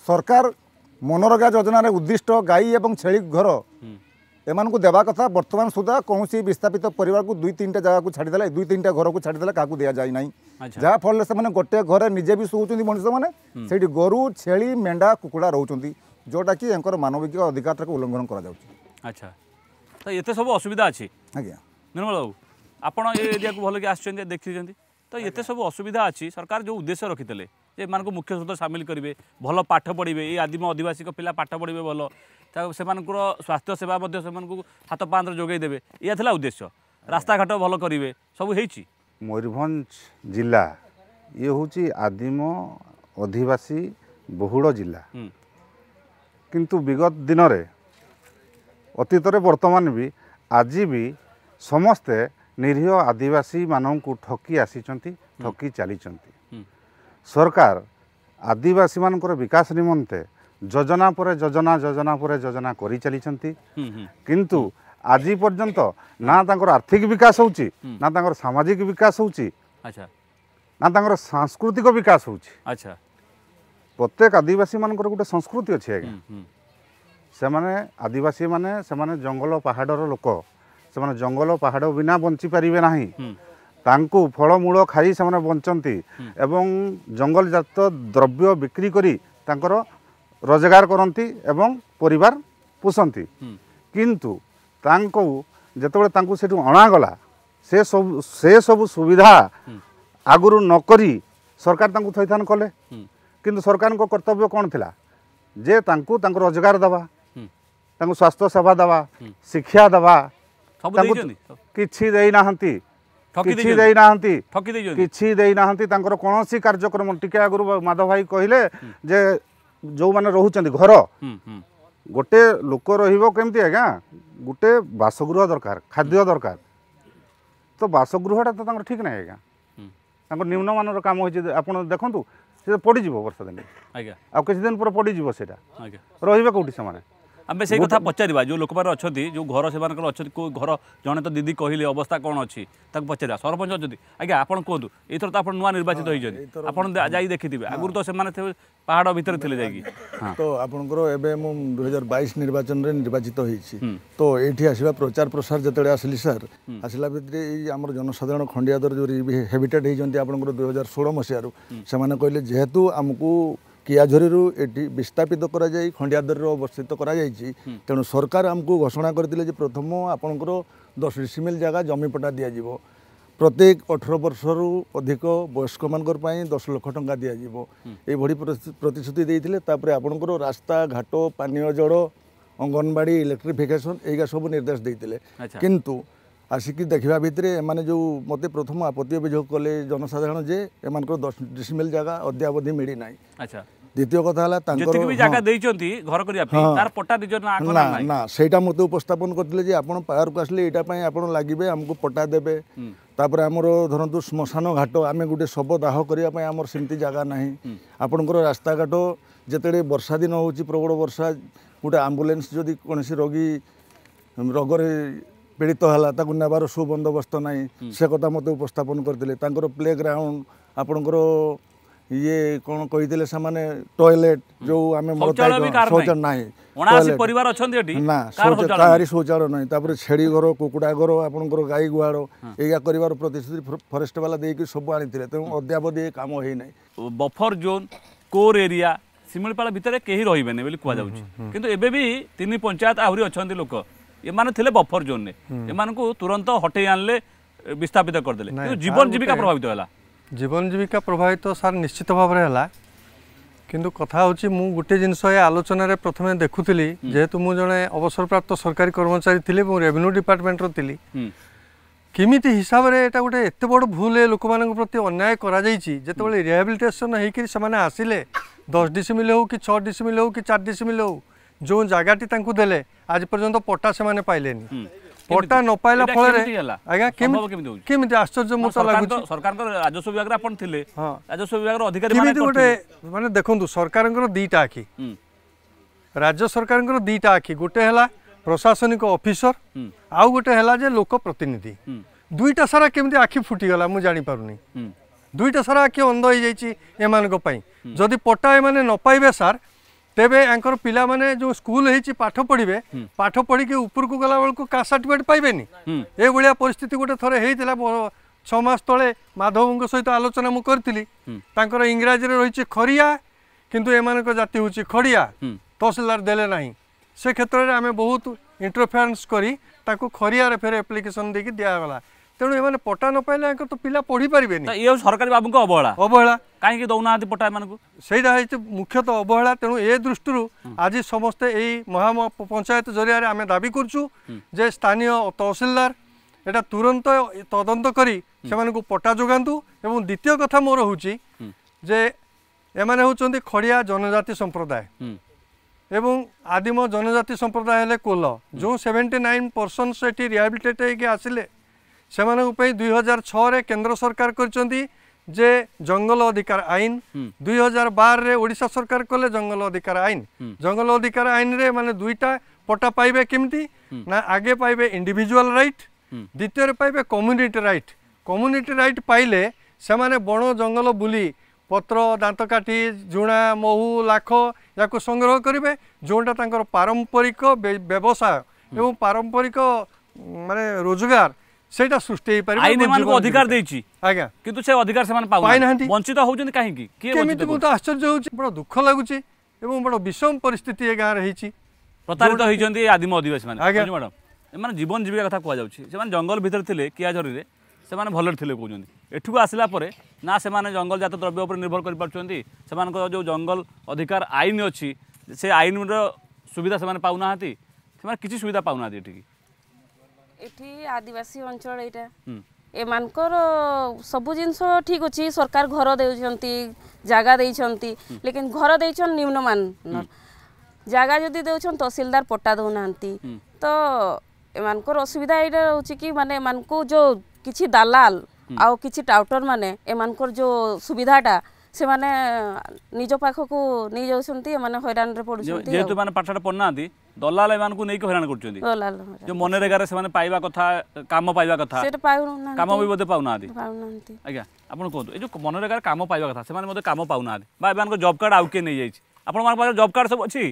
সরকার মনোরগা যোজনার উদ্দিষ্ট গাই এবং ছেলে ঘর এমানকু দেওয়া কথা বর্তমান সুদ্ধা কৌশি বিস্থাপিত পরিবার দুই তিনটা ছাড়ি দেয় দুই তিনটা ছাড়ি দেয় কাকু দিয়া যায় না যা ফলে সে গোটে ঘরে নিজে বি শুউচন্তি মানুষ মানে সেইটি গরু ছেলে মেন্ডা কুকুড়া রোচ যেটা কি এর মানবিক অধিকারটাকে উল্লঙ্ঘন করা যাচ্ছে আচ্ছা তো এতে সব অসুবিধা আছে আজ্ঞা নির্মল বাবু আপনার এ এরিয়াকু ভালকি আসছেন দেখি ତ ଏତେ ସବୁ ଅସୁବିଧା ଅଛି ସରକାର ଯେଉଁ ଉଦ୍ଦେଶ୍ୟ ରଖିଥିଲେ ଯେ ଏମାନଙ୍କୁ ମୁଖ୍ୟ ସ୍ରୋତ ସାମିଲ କରିବେ ଭଲ ପାଠ ପଢ଼ିବେ ଏଇ ଆଦିମ ଅଧିବାସୀଙ୍କ ପିଲା ପାଠ ପଢ଼ିବେ ଭଲ ତା ସେମାନଙ୍କର ସ୍ୱାସ୍ଥ୍ୟ ସେବା ମଧ୍ୟ ସେମାନଙ୍କୁ ହାତ ପାହାନ୍ତରେ ଯୋଗାଇ ଦେବେ ଏହା ଥିଲା ଉଦ୍ଦେଶ୍ୟ ରାସ୍ତାଘାଟ ଭଲ କରିବେ ସବୁ ହେଇଛି ମୟୂରଭଞ୍ଜ ଜିଲ୍ଲା ଇଏ ହେଉଛି ଆଦିମ ଅଧିବାସୀ ବହୁଳ ଜିଲ୍ଲା କିନ୍ତୁ ବିଗତ ଦିନରେ ଅତୀତରେ ବର୍ତ୍ତମାନ ବି ଆଜି ବି ସମସ୍ତେ ନିରୀହ ଆଦିବାସୀମାନଙ୍କୁ ଠକି ଆସିଛନ୍ତି ଠକି ଚାଲିଛନ୍ତି ସରକାର ଆଦିବାସୀମାନଙ୍କର ବିକାଶ ନିମନ୍ତେ ଯୋଜନା ପରେ ଯୋଜନା ଯୋଜନା ପରେ ଯୋଜନା କରି ଚାଲିଛନ୍ତି କିନ୍ତୁ ଆଜି ପର୍ଯ୍ୟନ୍ତ ନା ତାଙ୍କର ଆର୍ଥିକ ବିକାଶ ହେଉଛି ନା ତାଙ୍କର ସାମାଜିକ ବିକାଶ ହେଉଛି ନା ତାଙ୍କର ସାଂସ୍କୃତିକ ବିକାଶ ହେଉଛି ପ୍ରତ୍ୟେକ ଆଦିବାସୀମାନଙ୍କର ଗୋଟେ ସଂସ୍କୃତି ଅଛି ଆଜ୍ଞା ସେମାନେ ଆଦିବାସୀମାନେ ସେମାନେ ଜଙ୍ଗଲ ପାହାଡ଼ର ଲୋକ ସେମାନେ ଜଙ୍ଗଲ ପାହାଡ଼ ବିନା ବଞ୍ଚି ପାରିବେ ନାହିଁ ତାଙ୍କୁ ଫଳମୂଳ ଖାଇ ସେମାନେ ବଞ୍ଚନ୍ତି ଏବଂ ଜଙ୍ଗଲଜାତ ଦ୍ରବ୍ୟ ବିକ୍ରି କରି ତାଙ୍କର ରୋଜଗାର କରନ୍ତି ଏବଂ ପରିବାର ପୋଷନ୍ତି କିନ୍ତୁ ତାଙ୍କୁ ଯେତେବେଳେ ତାଙ୍କୁ ସେଠୁ ଅଣାଗଲା ସେ ସବୁ ସେ ସବୁ ସୁବିଧା ଆଗରୁ ନକରି ସରକାର ତାଙ୍କୁ ଥଇଥାନ କଲେ କିନ୍ତୁ ସରକାରଙ୍କ କର୍ତ୍ତବ୍ୟ କ'ଣ ଥିଲା ଯେ ତାଙ୍କୁ ତାଙ୍କୁ ରୋଜଗାର ଦେବା ତାଙ୍କୁ ସ୍ୱାସ୍ଥ୍ୟ ସେବା ଦେବା ଶିକ୍ଷା ଦେବା କିଛି ଦେଇନାହାନ୍ତି କିଛି ଦେଇନାହାନ୍ତି କିଛି ଦେଇନାହାନ୍ତି ତାଙ୍କର କୌଣସି କାର୍ଯ୍ୟକ୍ରମ ଟିକେ ଆଗରୁ ମାଧବ ଭାଇ କହିଲେ ଯେ ଯେଉଁମାନେ ରହୁଛନ୍ତି ଘର ଗୋଟେ ଲୋକ ରହିବ କେମିତି ଆଜ୍ଞା ଗୋଟେ ବାସଗୃହ ଦରକାର ଖାଦ୍ୟ ଦରକାର ତ ବାସଗୃହଟା ତ ତାଙ୍କର ଠିକ୍ ନାହିଁ ଆଜ୍ଞା ତାଙ୍କର ନିମ୍ନମାନର କାମ ହୋଇଛି ଆପଣ ଦେଖନ୍ତୁ ସେ ପଡ଼ିଯିବ ବର୍ଷା ଦିନେ ଆଜ୍ଞା ଆଉ କିଛି ଦିନ ପରେ ପଡ଼ିଯିବ ସେଇଟା ରହିବେ କେଉଁଠି ସେମାନେ ଆମେ ସେଇ କଥା ପଚାରିବା ଯେଉଁ ଲୋକମାନେ ଅଛନ୍ତି ଯେଉଁ ଘର ସେମାନଙ୍କର ଅଛନ୍ତି କେଉଁ ଘର ଜଣେ ତ ଦିଦି କହିଲେ ଅବସ୍ଥା କ'ଣ ଅଛି ତାକୁ ପଚାରିବା ସରପଞ୍ଚ ଅଛନ୍ତି ଆଜ୍ଞା ଆପଣ କୁହନ୍ତୁ ଏଇଥର ତ ଆପଣ ନୂଆ ନିର୍ବାଚିତ ହୋଇଛନ୍ତି ଆପଣ ଯାଇ ଦେଖିଥିବେ ଆଗରୁ ତ ସେମାନେ ପାହାଡ଼ ଭିତରେ ଥିଲେ ଯାଇକି ତ ଆପଣଙ୍କର ଏବେ ମୁଁ ଦୁଇ ହଜାର ବାଇଶ ନିର୍ବାଚନରେ ନିର୍ବାଚିତ ହେଇଛି ତ ଏଇଠି ଆସିବା ପ୍ରଚାର ପ୍ରସାର ଯେତେବେଳେ ଆସିଲି ସାର୍ ଆସିଲା ଭିତରେ ଏଇ ଆମର ଜନସାଧାରଣ ଖଣ୍ଡିଆଦର ଯେଉଁ ହେବିଟେଟ୍ ହେଇଛନ୍ତି ଆପଣଙ୍କର ଦୁଇ ହଜାର ଷୋହଳ ମସିହାରୁ ସେମାନେ କହିଲେ ଯେହେତୁ ଆମକୁ କିଆଝୁରୀରୁ ଏଠି ବିସ୍ଥାପିତ କରାଯାଇ ଖଣ୍ଡିଆଧରୀରେ ଅବସ୍ଥିତ କରାଯାଇଛି ତେଣୁ ସରକାର ଆମକୁ ଘୋଷଣା କରିଥିଲେ ଯେ ପ୍ରଥମ ଆପଣଙ୍କର ଦଶ ଡିସିମିଲ୍ ଜାଗା ଜମିପଟା ଦିଆଯିବ ପ୍ରତ୍ୟେକ ଅଠର ବର୍ଷରୁ ଅଧିକ ବୟସ୍କମାନଙ୍କର ପାଇଁ ଦଶ ଲକ୍ଷ ଟଙ୍କା ଦିଆଯିବ ଏଭଳି ପ୍ରତିଶ୍ରୁତି ଦେଇଥିଲେ ତାପରେ ଆପଣଙ୍କର ରାସ୍ତାଘାଟ ପାନୀୟ ଜଳ ଅଙ୍ଗନବାଡ଼ି ଇଲେକ୍ଟ୍ରିଫିକେସନ୍ ଏଇଗା ସବୁ ନିର୍ଦ୍ଦେଶ ଦେଇଥିଲେ କିନ୍ତୁ ଆସିକି ଦେଖିବା ଭିତରେ ଏମାନେ ଯେଉଁ ମୋତେ ପ୍ରଥମ ଆପତ୍ତି ଅଭିଯୋଗ କଲେ ଜନସାଧାରଣ ଯେ ଏମାନଙ୍କର ଦଶ ଡିସିମିଲ ଜାଗା ଅଦ୍ୟାବଧି ମିଳିନାହିଁ ଆଚ୍ଛା দ্বিতীয় কথা হল হ্যাঁ। হ্যাঁ। না সেইটা মতো উপস্থাপন করলে যে আপনার পাহাড়ক আসলে এইটা আপনার লাগবে আমি পটা দেবে তাপরে আমার ধরতু শ্মশান ঘাট আমি গোটে শব দাহ করা আমার সেমতি জায়গা না আপনার রাস্তাঘাট যেতবে বর্ষা দিন হচ্ছে প্রবল বর্ষা গোটে আম্বুলেন্স যদি কোণী রোগী রোগরে ପୀଡ଼ିତ ହେଲା ତାକୁ ନେବାର ସୁବନ୍ଦୋବସ୍ତ ନାହିଁ ସେ କଥା ମୋତେ ଉପସ୍ଥାପନ କରିଥିଲେ ତାଙ୍କର ପ୍ଲେ ଗ୍ରାଉଣ୍ଡ ଆପଣଙ୍କର ଇଏ କ'ଣ କହିଥିଲେ ସେମାନେ ଟଏଲେଟ୍ ଯେଉଁ ଆମେ ଶୌଚାଳୟ ନାହିଁ ପରିବାର ଅଛନ୍ତି ଏଠି ନା କାହାରି ଶୌଚାଳୟ ନାହିଁ ତାପରେ ଛେଳି ଘର କୁକୁଡ଼ା ଘର ଆପଣଙ୍କର ଗାଈ ଗୁହାଳ ଏଇଆ କରିବାର ପ୍ରତିଶ୍ରୁତି ଫରେଷ୍ଟ ବାଲା ଦେଇକି ସବୁ ଆଣିଥିଲେ ତେଣୁ ଅଦ୍ୟାବଧି ଏ କାମ ହେଇନାହିଁ buffer zone core area Similipal ଭିତରେ କେହି ରହିବେନି ବୋଲି କୁହାଯାଉଛି କିନ୍ତୁ ଏବେ ବି ତିନି ପଞ୍ଚାୟତ ଆହୁରି ଅଛନ୍ତି ଲୋକ এমানে থিলে বফর জোনে এমানকু তুরন্ত হটেই আনলে বিস্থাপিত করদেলে কিন্তু জীবন জীবিকা প্রভাবিত হেলা জীবন জীবিকা প্রভাবিত স্যার নিশ্চিত ভাবে হেলা কিন্তু কথা হচ্ছে মু গোটে জিনিস এ আলোচনার প্রথমে দেখুলি যেহেতু মু জনে অবসরপ্রাপ্ত সরকারি কর্মচারী থিলি এবং রেভিনিউ ডিপার্টমেন্টর থিলি কেমিতি হিসাবে এটা গোটে এত বড় ভুল লোক প্রতি অন্যায় করা যাইছি যেতবে রিহাবিলিটেসন হয়েকি সে আসলে দশ ডিসিমিল হোক কি ছ ডিসিমিল হোক কি চার ডিসিমিল হোক जो जगह दे आज पर्यटन पट्टा से पट्टा नपाइला फल आश्चर्य मैंने देखते सरकार दिटा आखि राज्य सरकार दिटा आखि गोटे प्रशासनिक अफिसर आउ गोटे लोक प्रतिनिधि दुईटा सारा केमी आखि फुटीगला मुझे जापार नहीं दुईटा सारा आखि अंध हो जाए यदि पट्टा ये नपाइबे सार ତେବେ ୟାଙ୍କର ପିଲାମାନେ ଯେଉଁ ସ୍କୁଲ ହେଇଛି ପାଠ ପଢ଼ିବେ ପାଠ ପଢ଼ିକି ଉପରକୁ ଗଲାବେଳକୁ କାଷ୍ଟ ସାର୍ଟିଫିକେଟ୍ ପାଇବେନି ଏଭଳିଆ ପରିସ୍ଥିତି ଗୋଟେ ଥରେ ହେଇଥିଲା ଛଅ ମାସ ତଳେ ମାଧବଙ୍କ ସହିତ ଆଲୋଚନା ମୁଁ କରିଥିଲି ତାଙ୍କର ଇଂରାଜୀରେ ରହିଛି ଖରିଆ କିନ୍ତୁ ଏମାନଙ୍କ ଜାତି ହେଉଛି ଖଡ଼ିଆ ତହସିଲଦାର ଦେଲେ ନାହିଁ ସେ କ୍ଷେତ୍ରରେ ଆମେ ବହୁତ ଇଣ୍ଟରଫିଆରେନ୍ସ କରି ତାକୁ ଖରିଆରେ ଫେର ଆପ୍ଲିକେସନ୍ ଦେଇକି ଦିଆଗଲା ତେଣୁ ଏମାନେ ପଟା ନ ପାଇଲେ ଆଙ୍କର ତ ପିଲା ପଢ଼ିପାରିବେନି ଇଏ ହେଉଛି ସରକାରୀ ବାବୁଙ୍କ ଅବହେଳା ଅବହେଳା କାହିଁକି ଦେଉନାହାନ୍ତି ପଟା ଏମାନଙ୍କୁ ସେଇଟା ହେଉଛି ମୁଖ୍ୟତଃ ଅବହେଳା ତେଣୁ ଏ ଦୃଷ୍ଟିରୁ ଆଜି ସମସ୍ତେ ଏଇ ମହା ପଞ୍ଚାୟତ ଜରିଆରେ ଆମେ ଦାବି କରୁଛୁ ଯେ ସ୍ଥାନୀୟ ତହସିଲଦାର এটা তুরন্ত তদন্ত করে সে পটা যোগান্তু এবং দ্বিতীয় কথা মোর হচ্ছে যে এমানে হচ্ছেন খড়িয়া জনজাতি সম্প্রদায় এবং আদিম জনজাতি সম্প্রদায় হলে কোল যে সেভেন্টি নাইন পরসেন্ট সেটি রিহাবিলিটেট হয়ে আসলে সেমানকু দুই হাজার ছরে কেন্দ্র সরকার করছেন যে জঙ্গল অধিকার আইন দুই হাজার বারে ওড়শা সরকার কলে জঙ্গল অধিকার আইন জঙ্গল অধিকার আইনরে মানে দুইটা পটা পাইবে কেমতি না আগে পাইবে ইন্ডিভিজুয়াল রাইট দ্বিতীয়রে পাইবে কম্যুনিটি রাইট কম্যুনিটি রাইট পাইলে সেমানে বন জঙ্গল বুলি পত্র দাঁতকাঠি ঝুণা মহু লাখ ইয়াকু সংগ্রহ করবে যেটা তাঁর পারম্পরিক ব্যবসায় এবং পারম্পরিক মানে রোজগার ସେଇଟା ସୃଷ୍ଟି ହେଇପାରିବ ଆଇନମାନଙ୍କୁ ଅଧିକାର ଦେଇଛି ଆଜ୍ଞା କିନ୍ତୁ ସେ ଅଧିକାର ସେମାନେ ପାଉନାହାନ୍ତି ବଞ୍ଚିତ ହେଉଛନ୍ତି କାହିଁକି କିଏ କେମିତି ମୁଁ ତ ଆଶ୍ଚର୍ଯ୍ୟ ହେଉଛି ବଡ଼ ଦୁଃଖ ଲାଗୁଛି ଏବଂ ବଡ଼ ବିଷମ ପରିସ୍ଥିତି ଏ ଗାଁରେ ହେଇଛି ପ୍ରତାରିତ ହେଇଛନ୍ତି ଆଦିମ ଅଧିବାସୀମାନେ ଆଜ୍ଞା ମ୍ୟାଡ଼ାମ୍ ଏମାନେ ଜୀବନ ଜୀବିକା କଥା କୁହାଯାଉଛି ସେମାନେ ଜଙ୍ଗଲ ଭିତରେ ଥିଲେ କିଆଝରିରେ ସେମାନେ ଭଲରେ ଥିଲେ କହୁଛନ୍ତି ଏଠୁକୁ ଆସିଲା ପରେ ନା ସେମାନେ ଜଙ୍ଗଲଜାତ ଦ୍ରବ୍ୟ ଉପରେ ନିର୍ଭର କରିପାରୁଛନ୍ତି ସେମାନଙ୍କର ଯେଉଁ ଜଙ୍ଗଲ ଅଧିକାର ଆଇନ ଅଛି ସେ ଆଇନର ସୁବିଧା ସେମାନେ ପାଉନାହାନ୍ତି ସେମାନେ କିଛି ସୁବିଧା ପାଉନାହାନ୍ତି ଏଠିକି ଏଠି ଆଦିବାସୀ ଅଞ୍ଚଳ ଏଇଟା ଏମାନଙ୍କର ସବୁ ଜିନିଷ ଠିକ୍ ଅଛି ସରକାର ଘର ଦେଉଛନ୍ତି ଜାଗା ଦେଇଛନ୍ତି ଲେକିନ ଘର ଦେଇଛନ୍ତି ନିମ୍ନମାନର ଜାଗା ଯଦି ଦେଉଛନ୍ତି ତହସିଲଦାର ପଟ୍ଟା ଦେଉନାହାନ୍ତି ତ ଏମାନଙ୍କର ଅସୁବିଧା ଏଇଟା ରହୁଛି କି ମାନେ ଏମାନଙ୍କୁ ଯେଉଁ କିଛି ଦାଲାଲ ଆଉ କିଛି ଟାଉଟର ମାନେ ଏମାନଙ୍କର ଯେଉଁ ସୁବିଧାଟା ସେମାନେ ନିଜ ପାଖକୁ ନେଇଯାଉଛନ୍ତି ଏମାନେ ହଇରାଣରେ ପଡ଼ୁଛନ୍ତି ଯେହେତୁ ଏମାନେ ପାଠଶାଠ ପଢ଼ୁନାହାନ୍ତି ଦଲାଲ ଏମାନଙ୍କୁ ନେଇକି ହଇରାଣ କରୁଛନ୍ତି ଦଲାଲ ଯୋଉ ମନରେ ସେମାନେ ପାଇବା କଥା କାମ ପାଇବା କଥା କାମ ବି ବୋଧେ ପାଉନାହାନ୍ତି ଆଜ୍ଞା ଆପଣ କୁହନ୍ତୁ ଏ ଯୋଉ ମନରେଗାରେ କାମ ପାଇବା କଥା ସେମାନେ ମଧ୍ୟ କାମ ପାଉନାହାନ୍ତି ବା ଏମାନଙ୍କ ଜବ୍ କାର୍ଡ଼ ଆଉ କିଏ ନେଇଯାଇଛି ଆପଣମାନଙ୍କ ପାଖରେ ଜବ୍ କାର୍ଡ଼ ସବୁ ଅଛି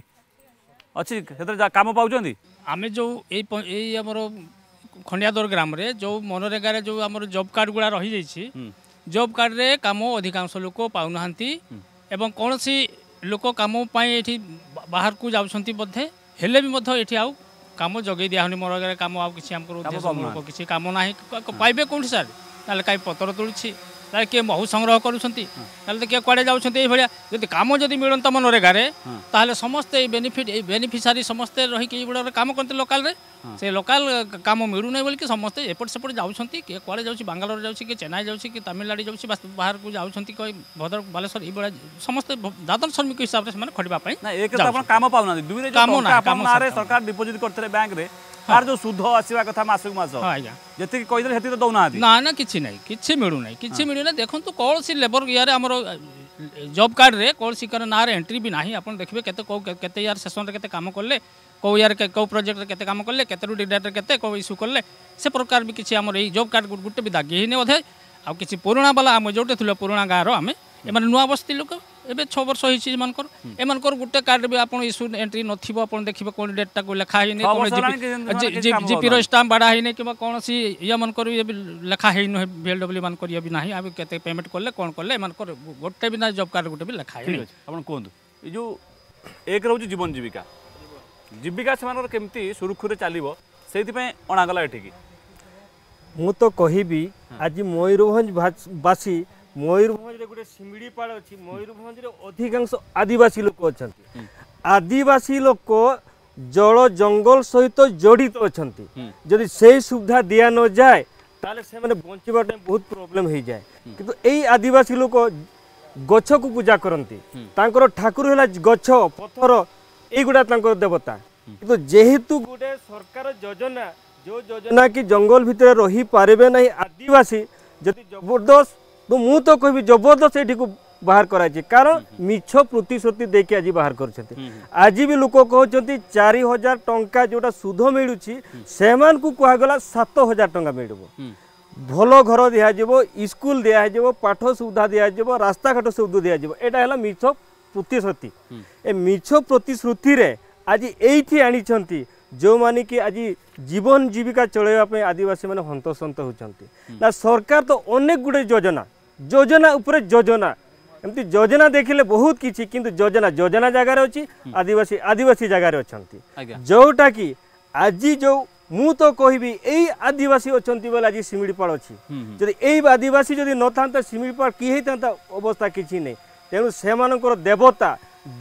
ଅଛି ସେଥିରେ କାମ ପାଉଛନ୍ତି ଆମେ ଯୋଉ ଏଇ ଏଇ ଆମର ଖଣ୍ଡିଆଦର ଗ୍ରାମରେ ଯୋଉ ମନରେଗାରେ ଯୋଉ ଆମର ଜବ୍ କାର୍ଡ଼ ଗୁଡ଼ା ରହିଯାଇଛି ଜବ୍ କାର୍ଡ଼ରେ କାମ ଅଧିକାଂଶ ଲୋକ ପାଉନାହାନ୍ତି ଏବଂ କୌଣସି ଲୋକ କାମ ପାଇଁ ଏଠି ବାହାରକୁ ଯାଉଛନ୍ତି ବୋଧେ ହେଲେ ବି ମଧ୍ୟ ଏଠି ଆଉ କାମ ଯୋଗାଇ ଦିଆହେଉନି ମୋର କାମ ଆଉ କିଛି ଆମର କିଛି କାମ ନାହିଁ ପାଇବେ କେଉଁଠି ସାର୍ ତାହେଲେ କାହିଁ ପତ୍ର ତୋଳୁଛି তাহলে কিଏ মহু সংগ্রহ করছেন তাহলে তো কে কুয়াড়ে যাচ্ছেন এই এইভাবে যদি কাম যদি মিলন্ত মনরেগারে তাহলে সমস্ত এই বেনিফিট এই বেনিফিসারি সমস্ত রহিকি এইগুলো কাম করতে লোকালে সে লোকাল কাম মিলু না বলি সমস্ত এপট সেপট যাচ্ছেন কে কুয়াড়ে যাচ্ছে বাঙ্গালোর যাচ্ছে কি চেন্নাই যাচ্ছে কি তামিলনাড়ু যাচ্ছে বা বাহারকু যাচ্ছেন কি ভদ্রক বালেশ্বর এইভাবে সমস্ত দাদন শ্রমিক হিসাবে সে খটবা কাম পাওনা দুই কাম না সরকার ডিপোজিট করতে ব্যাঙ্ক ତାର ଯୋଉ ସୁଧ ଆସିବା କଥା ମାସକୁ ମାସ ଯେତିକି କହିଦେଲେ ସେତିକି ତ ଦଉନାହାନ୍ତି ନା ନା କିଛି ନାହିଁ କିଛି ମିଳୁନାହିଁ କିଛି ମିଳୁନାହିଁ ଦେଖନ୍ତୁ କୌଣସି ଲେବର ଇଆରେ ଆମର ଜବ୍ କାର୍ଡ଼ରେ କୌଣସି ନାଁରେ ଏଣ୍ଟ୍ରି ବି ନାହିଁ ଆପଣ ଦେଖିବେ କେତେ କେଉଁ କେତେ ଇଆର ସେସନରେ କେତେ କାମ କଲେ କେଉଁ ଇଆରେ କେଉଁ ପ୍ରୋଜେକ୍ଟରେ କେତେ କାମ କଲେ କେତେରୁ ଡିଡ଼ାଟରେ କେତେ କେଉଁ ଇସ୍ୟୁ କଲେ ସେ ପ୍ରକାର ବି କିଛି ଆମର ଏଇ ଜବ୍ କାର୍ଡ଼ ଗୋଟେ ବି ଦାଗି ହେଇନି ଅଧେ ଆଉ କିଛି ପୁରୁଣା ବାଲା ଆମେ ଯେଉଁଠି ଥିଲୁ ପୁରୁଣା ଗାଁର ଆମେ ଏମାନେ ନୂଆ ବସ୍ତି ଲୋକ ଏବେ ଛଅ ବର୍ଷ ହେଇଛି ଏମାନଙ୍କର ଏମାନଙ୍କର ଗୋଟେ କାର୍ଡ ବି ଆପଣ ଇସ୍ୟୁ ଏଣ୍ଟ୍ରି ନଥିବ ଆପଣ ଦେଖିବେ କ'ଣ ଡେଟ୍ଟା କୋଉ ଲେଖା ହେଇନି ଜିପିର ଷ୍ଟାମ୍ପ ବାଡ଼ା ହେଇନି କିମ୍ବା କୌଣସି ଇଏମାନଙ୍କର ଇଏ ବି ଲେଖା ହେଇନି ବିଏଲ୍ଡବ୍ଲ୍ୟୁ ମାନଙ୍କର ଇଏ ବି ନାହିଁ ଆମେ କେତେ ପେମେଣ୍ଟ କଲେ କ'ଣ କଲେ ଏମାନଙ୍କର ଗୋଟେ ବି ନାହିଁ ଜବ୍ କାର୍ଡ ଗୋଟେ ବି ଲେଖା ହେଇନି ଆପଣ କୁହନ୍ତୁ ଏ ଯେଉଁ ଏକ ରହୁଛି ଜୀବନ ଜୀବିକା ଜୀବିକା ସେମାନଙ୍କର କେମିତି ସୁରୁଖୁରୁରେ ଚାଲିବ ସେଇଥିପାଇଁ ଅଣାଗଲା ଏଠିକି ମୁଁ ତ କହିବି ଆଜି ମୟୂରଭଞ୍ଜ ବାସୀ ମୟୂରଭଞ୍ଜରେ ଗୋଟେ ଶିମିଳିପାଳ ଅଛି ମୟୂରଭଞ୍ଜରେ ଅଧିକାଂଶ ଆଦିବାସୀ ଲୋକ ଅଛନ୍ତି ଆଦିବାସୀ ଲୋକ ଜଳ ଜଙ୍ଗଲ ସହିତ ଜଡ଼ିତ ଅଛନ୍ତି ଯଦି ସେଇ ସୁବିଧା ଦିଆ ନଯାଏ ତାହେଲେ ସେମାନେ ବଞ୍ଚିବା ପାଇଁ ବହୁତ ପ୍ରୋବ୍ଲେମ୍ ହେଇଯାଏ କିନ୍ତୁ ଏଇ ଆଦିବାସୀ ଲୋକ ଗଛକୁ ପୂଜା କରନ୍ତି ତାଙ୍କର ଠାକୁର ହେଲା ଗଛ ପଥର ଏଇଗୁଡ଼ା ତାଙ୍କର ଦେବତା କିନ୍ତୁ ଯେହେତୁ ଗୋଟେ ସରକାର ଯୋଜନା ଯେଉଁ ଯୋଜନା କି ଜଙ୍ଗଲ ଭିତରେ ରହିପାରିବେ ନାହିଁ ଆଦିବାସୀ ଯଦି ଜବରଦସ୍ତ তো ମୁଁ ତ କହିବି ଜବରଦସ୍ତ ଏଠିକୁ ବାହାର କରାଯାଇଛି କାରଣ ମିଛ ପ୍ରତିଶ୍ରୁତି ଦେଇକି ଆଜି ବାହାର କରୁଛନ୍ତି ଆଜି ବି ଲୋକ କହୁଛନ୍ତି ଚାରି ହଜାର ଟଙ୍କା ଯେଉଁଟା ସୁଧ ମିଳୁଛି ସେମାନଙ୍କୁ କୁହାଗଲା ସାତ ହଜାର ଟଙ୍କା ମିଳିବ ଭଲ ଘର ଦିଆଯିବ ସ୍କୁଲ ଦିଆଯିବ ପାଠ ସୁବିଧା ଦିଆଯିବ ରାସ୍ତାଘାଟ ସୁବିଧା ଦିଆଯିବ ଏଇଟା ହେଲା ମିଛ ପ୍ରତିଶ୍ରୁତି ଏ ମିଛ ପ୍ରତିଶ୍ରୁତିରେ ଆଜି ଏଇଠି ଆଣିଛନ୍ତି ଯେଉଁମାନେ କି ଆଜି ଜୀବନ ଜୀବିକା ଚଳାଇବା ପାଇଁ ଆଦିବାସୀମାନେ ହନ୍ତସନ୍ତ ହେଉଛନ୍ତି ନା ସରକାର ତ ଅନେକ ଗୁଡ଼ିଏ ଯୋଜନା যোজনা উপরে যোজনা এমনি যোজনা দেখিলে বহুত কিছু কিন্তু যোজনা যোজনা জায়গায় অছি আদিবাসী আদিবাসী জায়গায় অনেক যোটা কি আজি যো মু তো কইবি এই আদিবাসী অনেক বলে আজি শিমিড়িপাড় অছি যদি এই আদিবাসী যদি নথান্তা শিমিড়িপাড় কি হইতা অবস্থা কিছু নেই তেমন সেমানকর দেবতা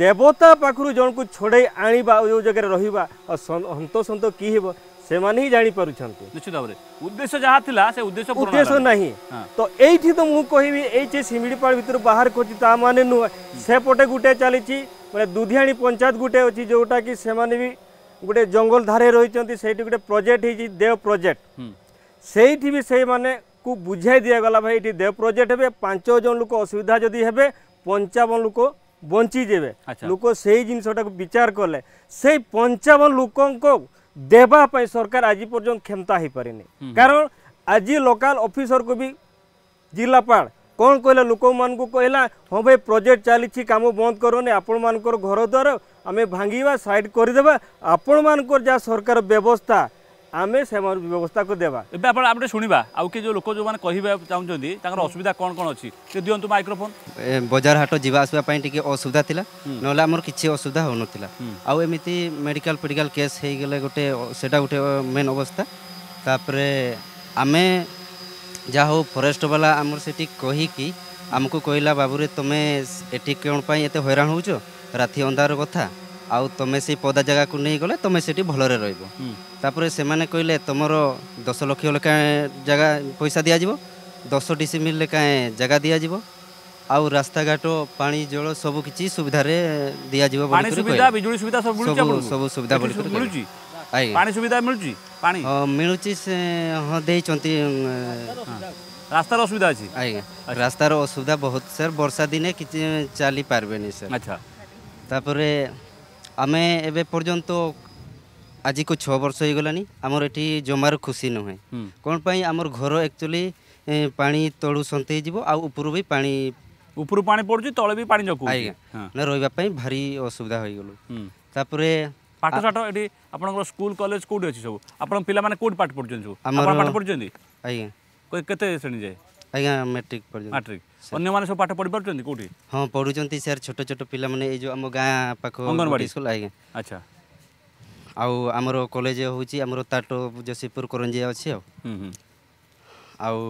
দেবতা পাখরু জনক ছড়াই আনিবা ও জায়গায় রহিবা সন্তোষ সন্ত কি হব से माने जानी परु छंती निश्चित नहीं तो एठी तो मु कहिबी एचे सिमिडी बाहर खोजी गुटे चली दुधियाणी पंचायत गुटे अच्छी जोटा की से माने जंगल धारे रही गोटे प्रोजेक्ट हो देव प्रोजेक्ट से माने को बुझाई दिया गला भाई ये देव प्रोजेक्ट हे 5 जन लोग असुविधा जदी हे पंचावन लोक बंची जेबे लोक से जिनसोटा को विचार कले से पंचावन लोक को ଦେବା ପାଇଁ ସରକାର ଆଜି ପର୍ଯ୍ୟନ୍ତ କ୍ଷମତା ହେଇପାରିନି କାରଣ ଆଜି ଲୋକାଲ ଅଫିସରକୁ ବି ଜିଲ୍ଲାପାଳ କ'ଣ କହିଲା ଲୋକମାନଙ୍କୁ କହିଲା ହଁ ଭାଇ ପ୍ରୋଜେକ୍ଟ ଚାଲିଛି କାମ ବନ୍ଦ କରୁନି ଆପଣମାନଙ୍କର ଘର ଦ୍ୱାର ଆମେ ଭାଙ୍ଗିବା ସାଇଡ଼ କରିଦେବା ଆପଣମାନଙ୍କର ଯାହା ସରକାର ବ୍ୟବସ୍ଥା ଆମେ ସେମାନଙ୍କୁ ବ୍ୟବସ୍ଥାକୁ ଦେବା ଏବେ ଆପଣ ଆମେ ଶୁଣିବା ଆଉ କି ଯେଉଁ ଲୋକ ଯେଉଁମାନେ କହିବା ଚାହୁଁଛନ୍ତି ତାଙ୍କର ଅସୁବିଧା କ'ଣ କ'ଣ ଅଛି ଟିକେ ଦିଅନ୍ତୁ ମାଇକ୍ରୋଫୋନ୍ ବଜାର ହାଟ ଯିବା ଆସିବା ପାଇଁ ଟିକେ ଅସୁବିଧା ଥିଲା ନହେଲେ ଆମର କିଛି ଅସୁବିଧା ହେଉନଥିଲା ଆଉ ଏମିତି ମେଡ଼ିକାଲ ଫେଡ଼ିକାଲ କେସ୍ ହେଇଗଲେ ଗୋଟେ ସେଇଟା ଗୋଟେ ମେନ୍ ଅବସ୍ଥା ତାପରେ ଆମେ ଯାହା ହଉ ଫରେଷ୍ଟବାଲା ଆମର ସେଠି କହିକି ଆମକୁ କହିଲା ବାବୁରେ ତୁମେ ଏଠି କ'ଣ ପାଇଁ ଏତେ ହଇରାଣ ହେଉଛ ରାତି ଅନ୍ଧାର କଥା ଆଉ ତମେ ସେଇ ପଦା ଜାଗାକୁ ନେଇଗଲେ ତମେ ସେଠି ଭଲରେ ରହିବ ତାପରେ ସେମାନେ କହିଲେ ତମର ଦଶ ଲକ୍ଷ ଲେଖାଏଁ ଜାଗା ପଇସା ଦିଆଯିବ ଦଶ ଡିସିମିଲ୍ ଲେଖାଏଁ ଜାଗା ଦିଆଯିବ ଆଉ ରାସ୍ତାଘାଟ ପାଣି ଜଳ ସବୁ କିଛି ସୁବିଧାରେ ଦିଆଯିବ ବିଜୁଳି ସୁବିଧା ସବୁ ସୁବିଧା ମିଳୁଛି ପାଣି ସୁବିଧା ମିଳୁଛି ପାଣି ମିଳୁଛି ସେ ହଁ ଦେଇଛନ୍ତି রাস্তার অসুবিধা আছে রাস্তার অসুবিধা বহুত স্যার বর্ষা দিনে কিছু চালি পারবেনি স্যার আচ্ছা তারপরে ଆମେ ଏବେ ପର୍ଯ୍ୟନ୍ତ ଆଜିକୁ ଛଅ ବର୍ଷ ହେଇଗଲାଣି ଆମର ଏଠି ଜମାରୁ ଖୁସି ନୁହେଁ କ'ଣ ପାଇଁ ଆମର ଘର ଆକ୍ଚୁଆଲି ପାଣି ତଳୁ ସନ୍ତେଇ ଯିବ ଆଉ ଉପରୁ ବି ପାଣି ଉପରୁ ପାଣି ପଡ଼ୁଛି ତଳେ ବି ପାଣି ଜକୁ ଆଜ୍ଞା ରହିବା ପାଇଁ ଭାରି ଅସୁବିଧା ହୋଇଗଲୁ ତାପରେ ପାଠଶାଠ ଏଠି ଆପଣଙ୍କର ସ୍କୁଲ କଲେଜ କୋଉଠି ଅଛି ସବୁ ଆପଣଙ୍କ ପିଲାମାନେ କୋଉଠି ପାଠ ପଢ଼ୁଛନ୍ତି ସବୁ ଆପଣ ପାଠ ପଢ଼ୁଛନ୍ତି ଆଜ୍ଞା କେତେ ଶ୍ରେଣୀ ଯାଏ ଆଜ୍ଞା ମେଟ୍ରିକ୍ ପର୍ଯ୍ୟନ୍ତ ମାଟ୍ରିକ୍ ଅନ୍ୟମାନେ ସବୁ ପାଠ ପଢ଼ି ପାରୁଛନ୍ତି କୋଉଠି ହଁ ପଢ଼ୁଛନ୍ତି ସାର୍ ଛୋଟ ଛୋଟ ପିଲାମାନେ ଏଇ ଯେଉଁ ଆମ ଗାଁ ପାଖ ଅଙ୍ଗନବାଡ଼ି ସ୍କୁଲ ଆଜ୍ଞା ଆଚ୍ଛା ଆଉ ଆମର କଲେଜ ହେଉଛି ଆମର ତାଟୋ ଯଶୀପୁର କରଞ୍ଜିଆ ଅଛି ଆଉ ଆଉ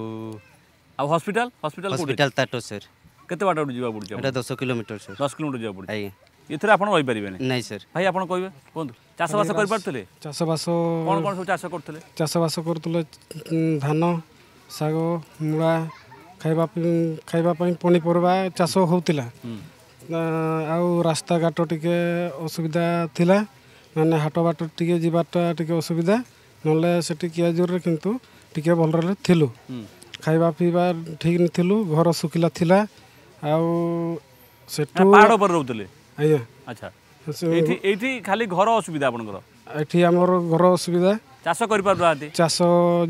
ଆଉ ହସ୍ପିଟାଲ ହସ୍ପିଟାଲ ହସ୍ପିଟାଲ ତାଟୋ ସାର୍ କେତେ ବାଟ ଯିବାକୁ ପଡ଼ୁଛି ଏଇଟା ଦଶ କିଲୋମିଟର ସାର୍ ଦଶ କିଲୋମିଟର ଯିବାକୁ ପଡ଼ୁଛି ଆଜ୍ଞା ଏଥିରେ ଆପଣ ରହିପାରିବେନି ନାଇଁ ସାର୍ ଭାଇ ଆପଣ କହିବେ କୁହନ୍ତୁ ଚାଷବାସ କରିପାରୁଥିଲେ ଚାଷବାସ କ'ଣ କ'ଣ ସବୁ ଚାଷ କରୁଥିଲେ ଚାଷବାସ କରୁଥିଲେ ଧାନ ଶାଗ ମୂଳା ଖାଇବା ଖାଇବା ପାଇଁ ପନିପରିବା ଚାଷ ହେଉଥିଲା ଆଉ ରାସ୍ତାଘାଟ ଟିକେ ଅସୁବିଧା ଥିଲା ମାନେ ହାଟ ବାଟ ଟିକେ ଯିବାଟା ଟିକେ ଅସୁବିଧା ନହେଲେ ସେଠି କିଆଜୁରରେ କିନ୍ତୁ ଟିକେ ଭଲରେ ଥିଲୁ ଖାଇବା ପିଇବା ଠିକ୍ ନଥିଲୁ ଘର ଶୁଖିଲା ଥିଲା ଆଉ ସେଠୁ ରହୁଥିଲେ ଆଜ୍ଞା ଆଚ୍ଛା ଏଇଠି ଏଇଠି ଖାଲି ଘର ଅସୁବିଧା ଆପଣଙ୍କର ଏଠି ଆମର ଘର ଅସୁବିଧା ଚାଷ କରିପାରୁନାହାନ୍ତି ଚାଷ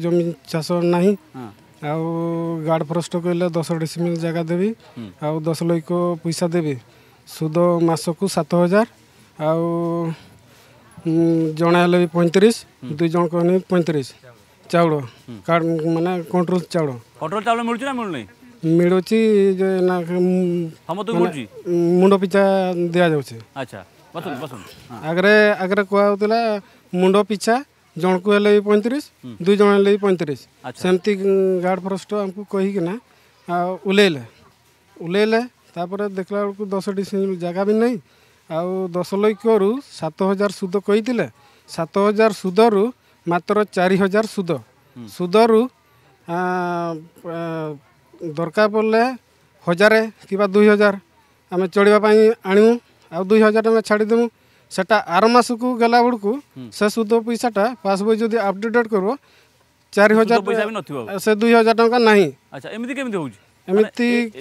ଜମି ଚାଷ ନାହିଁ ଆଉ ଗାର୍ଡ଼ ଫରେଷ୍ଟ କହିଲେ ଦଶ ଡିସିମିଲ୍ ଜାଗା ଦେବି ଆଉ ଦଶ ଲକ୍ଷ ପଇସା ଦେବି ସୁଧ ମାସକୁ ସାତ ହଜାର ଆଉ ଜଣେ ହେଲେ ବି ପଇଁତିରିଶ ଦୁଇ ଜଣ ହେଲେ ପଇଁତିରିଶ ଚାଉଳ କାର୍ଡ଼ ମାନେ କଣ୍ଟ୍ରୋଲ ଚାଉଳ କଣ୍ଟ୍ରୋଲ ଚାଉଳ ମିଳୁଛି ନା ମିଳୁନି ମିଳୁଛି ମୁଣ୍ଡ ପିଛା ଦିଆଯାଉଛି ଆଚ୍ଛା ଆଗରେ ଆଗରେ କୁହାଯାଉଥିଲା ମୁଣ୍ଡ ପିଛା ଜଣକୁ ହେଲେ ବି ପଇଁତିରିଶ ଦୁଇ ଜଣ ହେଲେ ବି ପଇଁତିରିଶ ସେମିତି ଗାର୍ଡ଼ ଫରେଷ୍ଟ ଆମକୁ କହିକିନା ଆଉ ଓହ୍ଲେଇଲେ ଓହ୍ଲେଇଲେ ତାପରେ ଦେଖିଲା ବେଳକୁ ଦଶ ଡିସିମିଲ ଜାଗା ବି ନାହିଁ ଆଉ ଦଶ ଲକ୍ଷରୁ ସାତ ହଜାର ସୁଧ କହିଥିଲେ ସାତ ହଜାର ସୁଧରୁ ମାତ୍ର ଚାରି ହଜାର ସୁଧ ସୁଧରୁ ଦରକାର ପଡ଼ିଲେ ହଜାରେ କିମ୍ବା ଦୁଇ ହଜାର ଆମେ ଚଳିବା ପାଇଁ ଆଣିବୁ ଆଉ ଦୁଇ ହଜାର ଆମେ ଛାଡ଼ିଦେବୁ সেটা আর মাসকু গেলা বেড়ে সে সুদ পয়সাটা পাসবই যদি আপডেটেড করব চারি হাজার পয়সা সে দুই হাজার টাকা না আচ্ছা এমনি কেমি হচ্ছে এমনি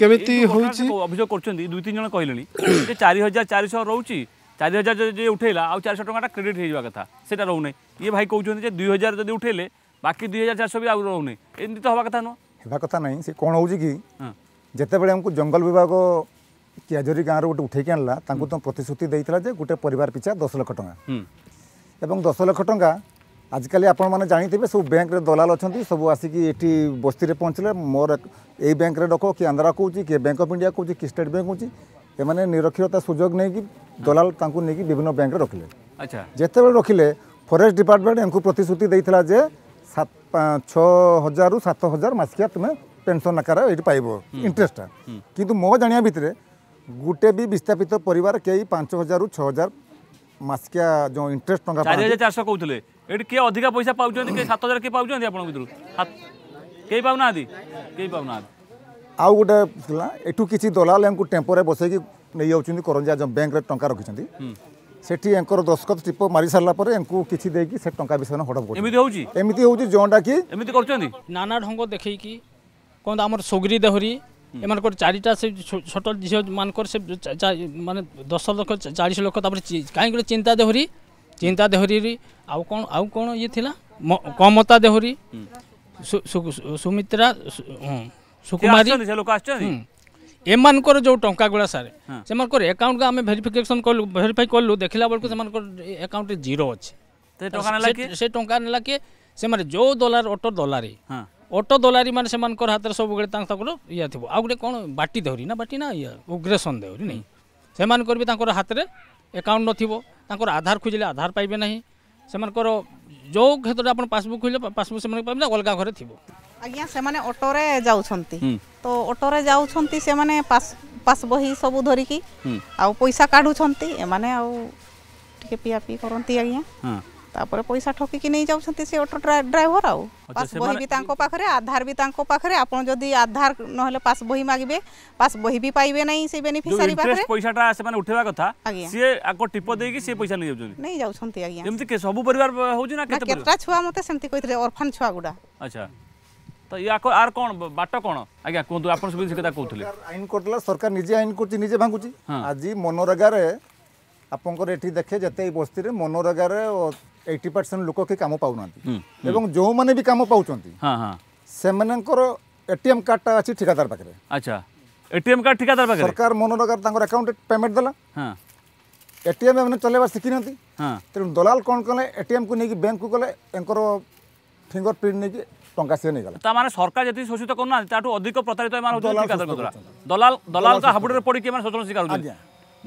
কেমিতি হচ্ছে অভিযোগ করছেন দুই তিন জন কহিলেনি যে চারি হাজার চারিশ রয়েছে চারি হাজার যদি উঠেলা আউ চারিশ টাকাটা ক্রেডিট হয়ে যাওয়া কথা সেটা রহুনি ইয়ে ভাই কৌছেন যে দুই হাজার যদি উঠেলে বাকি দুই হাজার চারশো বি আউ রহুনি এমনি তো হওয়া কথা নয় হওয়া কথা নাই সে কোণ হচ্ছে কি যেতবে আমি জঙ্গল বিভাগ କି ଗାଁରୁ ଗୋଟେ ଉଠେଇକି ଆଣିଲା ତାଙ୍କୁ ତ ପ୍ରତିଶ୍ରୁତି ଦେଇଥିଲା ଯେ ଗୋଟେ ପରିବାର ପିଛା ଦଶ ଲକ୍ଷ ଟଙ୍କା ଏବଂ ଦଶ ଲକ୍ଷ ଟଙ୍କା ଆଜିକାଲି ଆପଣମାନେ ଜାଣିଥିବେ ସବୁ ବ୍ୟାଙ୍କରେ ଦଲାଲ ଅଛନ୍ତି ସବୁ ଆସିକି ଏଠି ବସ୍ତିରେ ପହଞ୍ଚିଲେ ମୋର ଏଇ ବ୍ୟାଙ୍କରେ ଡକ କି ଆନ୍ଧ୍ରା କହୁଛି କିଏ ବ୍ୟାଙ୍କ ଅଫ୍ ଇଣ୍ଡିଆ କହୁଛି କି ଷ୍ଟେଟ୍ ବ୍ୟାଙ୍କ କହୁଛି ଏମାନେ ନିରକ୍ଷରତା ସୁଯୋଗ ନେଇକି ଦଲାଲ ତାଙ୍କୁ ନେଇକି ବିଭିନ୍ନ ବ୍ୟାଙ୍କରେ ରଖିଲେ ଯେତେବେଳେ ରଖିଲେ ଫରେଷ୍ଟ ଡିପାର୍ଟମେଣ୍ଟ ଏଙ୍କୁ ପ୍ରତିଶ୍ରୁତି ଦେଇଥିଲା ଯେ ସାତ ଛଅ ହଜାରରୁ ସାତ ହଜାର ମାସିକିଆ ତୁମେ ପେନ୍ସନ୍ ଆକାର ଏଇଠି ପାଇବ ଇଣ୍ଟରେଷ୍ଟଟା କିନ୍ତୁ ମୋ ଜାଣିବା ଭିତରେ গোটে বি বিস্থাপিত পরিবার কেই পাঁচ হাজার ছ হাজার মাসিকিয়া যে ইন্টারেস্ট টঙ্কা চারি হাজার চারশো কৌলে এটি কে অধিকা পয়সা পাচ্ছেন কে সাত হাজার কে পাচ্ছেন আপনার ভিতর কে পাওনা কে পাওনা আউ গোটে এটু কিছু দলাল এমন টেম্পোরে বসাইকি নেই যাচ্ছেন করঞ্জিয়া ব্যাঙ্করে টঙ্কা রাখিছেন সেটি এঙ্কর দশকত টিপ মারি সারা পরে এঙ্কু কিছু দেইকি সে টঙ্কা বিষয় হড়প করছে এমিতি হউছি এমিতি হউছি জোনটা কি এমিতি করছেন নানা ঢঙ্গ দেখাইকি কোন আমার সুগরি দেহরি এমানকর চারিটা সে ছোট ঝিও মানকর সে মানে দশ লক্ষ চাশ লক্ষ তাপরে কাইকি চিন্তা দেহরি চিন্তা দেহরি আউ কোন আউ কোন ইয়ে লা কমতা দেহরি সুমিত্রা সুকুমারী লোক আসছেন এমানকর যে টঙ্কা গুলা স্যার সেমানকর একাউন্ট আমি ভেরিফিকেশন করলু ভেরিফাই করলু দেখিলা বেলকু সেমানকর একাউন্টে জিরো আছে সে টঙ্কা নেলা কি সেমানে যে ডলার অটো ডলারে হ্যাঁ ଅଟୋ ଦଲାରୀ ମାନେ ସେମାନଙ୍କର ହାତରେ ସବୁବେଳେ ତାଙ୍କର ଇଏ ଥିବ ଆଉ ଗୋଟେ କ'ଣ ବାଟି ଦେହୁରୀ ନା ବାଟି ନା ଇଏ ଉଗ୍ରେସନ ଦେହୁରୀ ନାହିଁ ସେମାନଙ୍କର ବି ତାଙ୍କର ହାତରେ ଆକାଉଣ୍ଟ ନଥିବ ତାଙ୍କର ଆଧାର ଖୋଜିଲେ ଆଧାର ପାଇବେ ନାହିଁ ସେମାନଙ୍କର ଯେଉଁ କ୍ଷେତ୍ରରେ ଆପଣ ପାସବୁକ୍ ଖୋଜିଲେ ପାସବୁକ୍ ସେମାନେ ପାଇବେ ନା ଅଲଗା ଘରେ ଥିବ ଆଜ୍ଞା ସେମାନେ ଅଟୋରେ ଯାଉଛନ୍ତି ତ ଅଟୋରେ ଯାଉଛନ୍ତି ସେମାନେ ପାସ୍ ବହି ସବୁ ଧରିକି ଆଉ ପଇସା କାଢ଼ୁଛନ୍ତି ଏମାନେ ଆଉ ଟିକେ ପିଆପିଇ କରନ୍ତି ଆଜ୍ଞା ତାପରେ ପଇସା ଠକିକି ନେଇଯାଉଛନ୍ତି ସେ ଅଟୋ ଡ୍ରାଇଭର ଆଉ ପାସ୍ ବହି ବି ତାଙ୍କ ପାଖରେ ଆଧାର ବି ତାଙ୍କ ପାଖରେ ଆପଣ ଯଦି ଆଧାର ନହେଲେ ପାସ୍ ବହି ମାଗିବେ ପାସ୍ ବହି ବି ପାଇବେ ନାହିଁ ସେ ବେନିଫିସିଆରୀ ପାଖରେ ପଇସାଟା ସେମାନେ ଉଠେଇବା କଥା ସିଏ ଆଗ ଟିପ ଦେଇକି ସେ ପଇସା ନେଇ ଯାଉଛନ୍ତି ନେଇ ଯାଉଛନ୍ତି ଆଜ୍ଞା ଯେମିତି ସବୁ ପରିବାର ହଉଛି ନା କେତେଟା ଛୁଆ ମୋତେ ସେମିତି କହିଥିଲେ ଅର୍ଫାନ ଛୁଆ ଗୁଡ଼ା ଆଚ୍ଛା ତ ୟାକୁ ଆର କ'ଣ ବାଟ କ'ଣ ଆଜ୍ଞା କୁହନ୍ତୁ ଆପଣ ସବୁ କଥା କହୁଥିଲେ ଆଇନ କରିଦେଲା ସରକାର ନିଜେ ଆଇନ କରୁଛି ନିଜେ ଭାଙ୍ଗୁଛି ଆଜି ମନରେଗାରେ ଆପଣଙ୍କର ଏଠି ଦେଖେ ଯେତେ ବସ୍ତିରେ ମନରେଗାରେ ଏଇଟି ପରସେଣ୍ଟ ଲୋକ କି କାମ ପାଉନାହାନ୍ତି ଏବଂ ଯେଉଁମାନେ ବି କାମ ପାଉଛନ୍ତି ସେମାନଙ୍କର ଏଟିଏମ୍ କାର୍ଡ଼ଟା ଅଛି ଠିକାଦାର ପାଖରେ ଆଚ୍ଛା ଏଟିଏମ୍ କାର୍ଡ଼ ଠିକାଦାର ପାଖରେ ସରକାର ମନୋରଗାର ତାଙ୍କର ଆକାଉଣ୍ଟ ପେମେଣ୍ଟ ଦେଲା ଏଟିଏମ୍ ଏମାନେ ଚଲେଇବା ଶିଖିନାହାନ୍ତି ତେଣୁ ଦଲାଲ କ'ଣ କଲେ ଏଟିଏମ୍କୁ ନେଇକି ବ୍ୟାଙ୍କକୁ ଗଲେ ଏଙ୍କର ଫିଙ୍ଗର ପ୍ରିଣ୍ଟ ନେଇକି ଟଙ୍କା ସିଏ ନେଇଗଲା ତାମାନେ ସରକାର ଯେତିକି ଶୋଷିତ କରୁନାହାନ୍ତି ତାଠୁ ଅଧିକ ପ୍ରତାରିତ ଏମାନେ ଦଲାଲ ଦଲାଲଙ୍କ ହାବୁଡ଼ରେ ପଡ଼ିକି ଏମାନେ ଶୋଷଣ ଶିକାର ହେଉଛନ୍ତି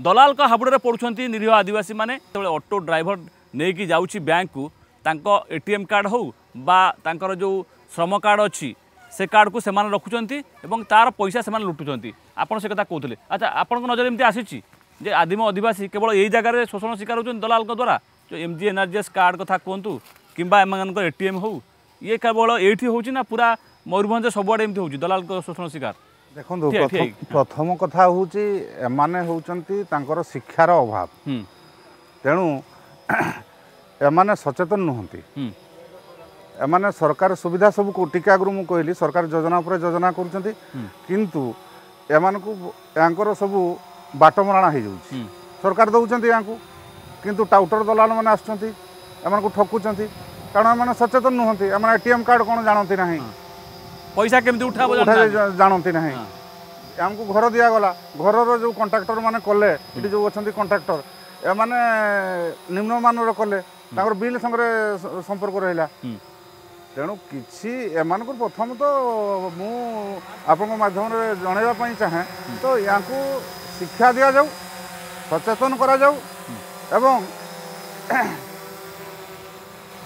ଦଲାଲଙ୍କ ହାବୁଡ଼ରେ ପଡ଼ୁଛନ୍ତି ନିରୀହ ଆଦିବାସୀମାନେ ସେତେବେଳେ ଅଟୋ ଡ୍ରାଇଭର ନେଇକି ଯାଉଛି ବ୍ୟାଙ୍କକୁ ତାଙ୍କ ଏ ଟି ଏମ୍ କାର୍ଡ଼ ହେଉ ବା ତାଙ୍କର ଯେଉଁ ଶ୍ରମ କାର୍ଡ଼ ଅଛି ସେ କାର୍ଡ଼କୁ ସେମାନେ ରଖୁଛନ୍ତି ଏବଂ ତା'ର ପଇସା ସେମାନେ ଲୁଟୁଛନ୍ତି ଆପଣ ସେ କଥା କହୁଥିଲେ ଆଚ୍ଛା ଆପଣଙ୍କ ନଜର ଏମିତି ଆସିଛି ଯେ ଆଦିମ ଅଧିବାସୀ କେବଳ ଏଇ ଜାଗାରେ ଶୋଷଣ ଶିକାର ହେଉଛନ୍ତି ଦଲାଲଙ୍କ ଦ୍ୱାରା ଯେଉଁ ଏମ୍ ଜି ଏନ୍ଆର୍ଜିଏସ୍ କାର୍ଡ଼ କଥା କୁହନ୍ତୁ କିମ୍ବା ଏମାନଙ୍କ ଏ ଟି ଏମ୍ ହେଉ ଇଏ କେବଳ ଏଇଠି ହେଉଛି ନା ପୁରା ମୟୂରଭଞ୍ଜ ସବୁଆଡ଼େ ଏମିତି ହେଉଛି ଦଲାଲଙ୍କ ଶୋଷଣ ଶିକାର ଦେଖନ୍ତୁ ପ୍ରଥମ କଥା ହେଉଛି ଏମାନେ ହେଉଛନ୍ତି ତାଙ୍କର ଶିକ୍ଷାର ଅଭାବ ତେଣୁ ଏମାନେ ସଚେତନ ନୁହନ୍ତି ଏମାନେ ସରକାର ସୁବିଧା ସବୁ ଟିକେ ଆଗରୁ ମୁଁ କହିଲି ସରକାର ଯୋଜନା ଉପରେ ଯୋଜନା କରୁଛନ୍ତି କିନ୍ତୁ ଏମାନଙ୍କୁ ୟାଙ୍କର ସବୁ ବାଟମରାଣା ହେଇଯାଉଛି ସରକାର ଦେଉଛନ୍ତି ୟାଙ୍କୁ କିନ୍ତୁ ଟାଉଟର ଦଲାଲମାନେ ଆସୁଛନ୍ତି ଏମାନଙ୍କୁ ଠକୁଛନ୍ତି କାରଣ ଏମାନେ ସଚେତନ ନୁହନ୍ତି ଏମାନେ ଏ ଟି ଏମ୍ କାର୍ଡ଼ କ'ଣ ଜାଣନ୍ତି ନାହିଁ ପଇସା କେମିତି ଉଠା ଜାଣନ୍ତି ନାହିଁ ଆମକୁ ଘର ଦିଆଗଲା ଘରର ଯେଉଁ କଣ୍ଟ୍ରାକ୍ଟର ମାନେ କଲେ ଏଠି ଯେଉଁ ଅଛନ୍ତି କଣ୍ଟ୍ରାକ୍ଟର ଏମାନେ ନିମ୍ନମାନର କଲେ ତାଙ୍କର ବିଲ୍ ସାଙ୍ଗରେ ସମ୍ପର୍କ ରହିଲା ତେଣୁ କିଛି ଏମାନଙ୍କୁ ପ୍ରଥମ ତ ମୁଁ ଆପଣଙ୍କ ମାଧ୍ୟମରେ ଜଣାଇବା ପାଇଁ ଚାହେଁ ତ ୟାଙ୍କୁ ଶିକ୍ଷା ଦିଆଯାଉ ସଚେତନ କରାଯାଉ ଏବଂ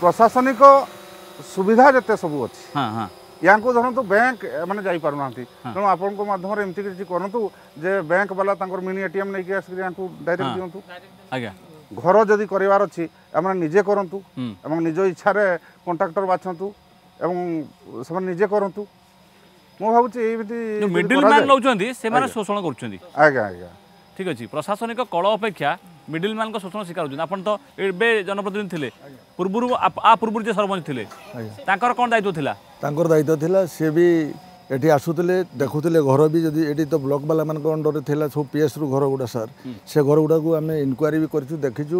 ପ୍ରଶାସନିକ ସୁବିଧା ଯେତେ ସବୁ ଅଛି ହଁ ହଁ ୟାଙ୍କୁ ଧରନ୍ତୁ ବ୍ୟାଙ୍କ ମାନେ ଯାଇପାରୁନାହାନ୍ତି ତେଣୁ ଆପଣଙ୍କ ମାଧ୍ୟମରେ ଏମିତି କିଛି କରନ୍ତୁ ଯେ ବ୍ୟାଙ୍କ ବାଲା ତାଙ୍କର ମିନି ଏଟିଏମ୍ ନେଇକି ଆସିକି ୟାଙ୍କୁ ଡାଇରେକ୍ଟ ଦିଅନ୍ତୁ ଆଜ୍ଞା ଘର ଯଦି କରିବାର ଅଛି ଏମାନେ ନିଜେ କରନ୍ତୁ ଏବଂ ନିଜ ଇଚ୍ଛାରେ କଣ୍ଟ୍ରାକ୍ଟର ବାଛନ୍ତୁ ଏବଂ ସେମାନେ ନିଜେ କରନ୍ତୁ ମୁଁ ଭାବୁଛି ଏମିତି ମିଡିଲ୍ ମ୍ୟାନ୍ ନେଉଛନ୍ତି ସେମାନେ ଶୋଷଣ କରୁଛନ୍ତି ଆଜ୍ଞା ଆଜ୍ଞା ଠିକ୍ ଅଛି ପ୍ରଶାସନିକ କଳ ଅପେକ୍ଷା ମିଡିଲ୍ ମ୍ୟାନ୍ଙ୍କ ଶୋଷଣ ଶିକାର ହେଉଛନ୍ତି ଆପଣ ତ ଏବେ ଜନପ୍ରତିନିଧି ଥିଲେ ପୂର୍ବରୁ ଆ ପୂର୍ବରୁ ଯେ ସରପଞ୍ଚ ଥିଲେ ତାଙ୍କର କ'ଣ ଦାୟିତ୍ୱ ଥିଲା ତାଙ୍କର ଦାୟିତ୍ୱ ଥିଲା ସିଏ ବି ଏଠି ଆସୁଥିଲେ ଦେଖୁଥିଲେ ଘର ବି ଯଦି ଏଠି ତ ବ୍ଲକବାଲାମାନଙ୍କ ଅଣ୍ଡରରେ ଥିଲା ସବୁ ପିଏସ୍ରୁ ଘର ଗୁଡ଼ା ସାର୍ ସେ ଘର ଗୁଡ଼ାକୁ ଆମେ ଇନକ୍ୱାରି ବି କରିଛୁ ଦେଖିଛୁ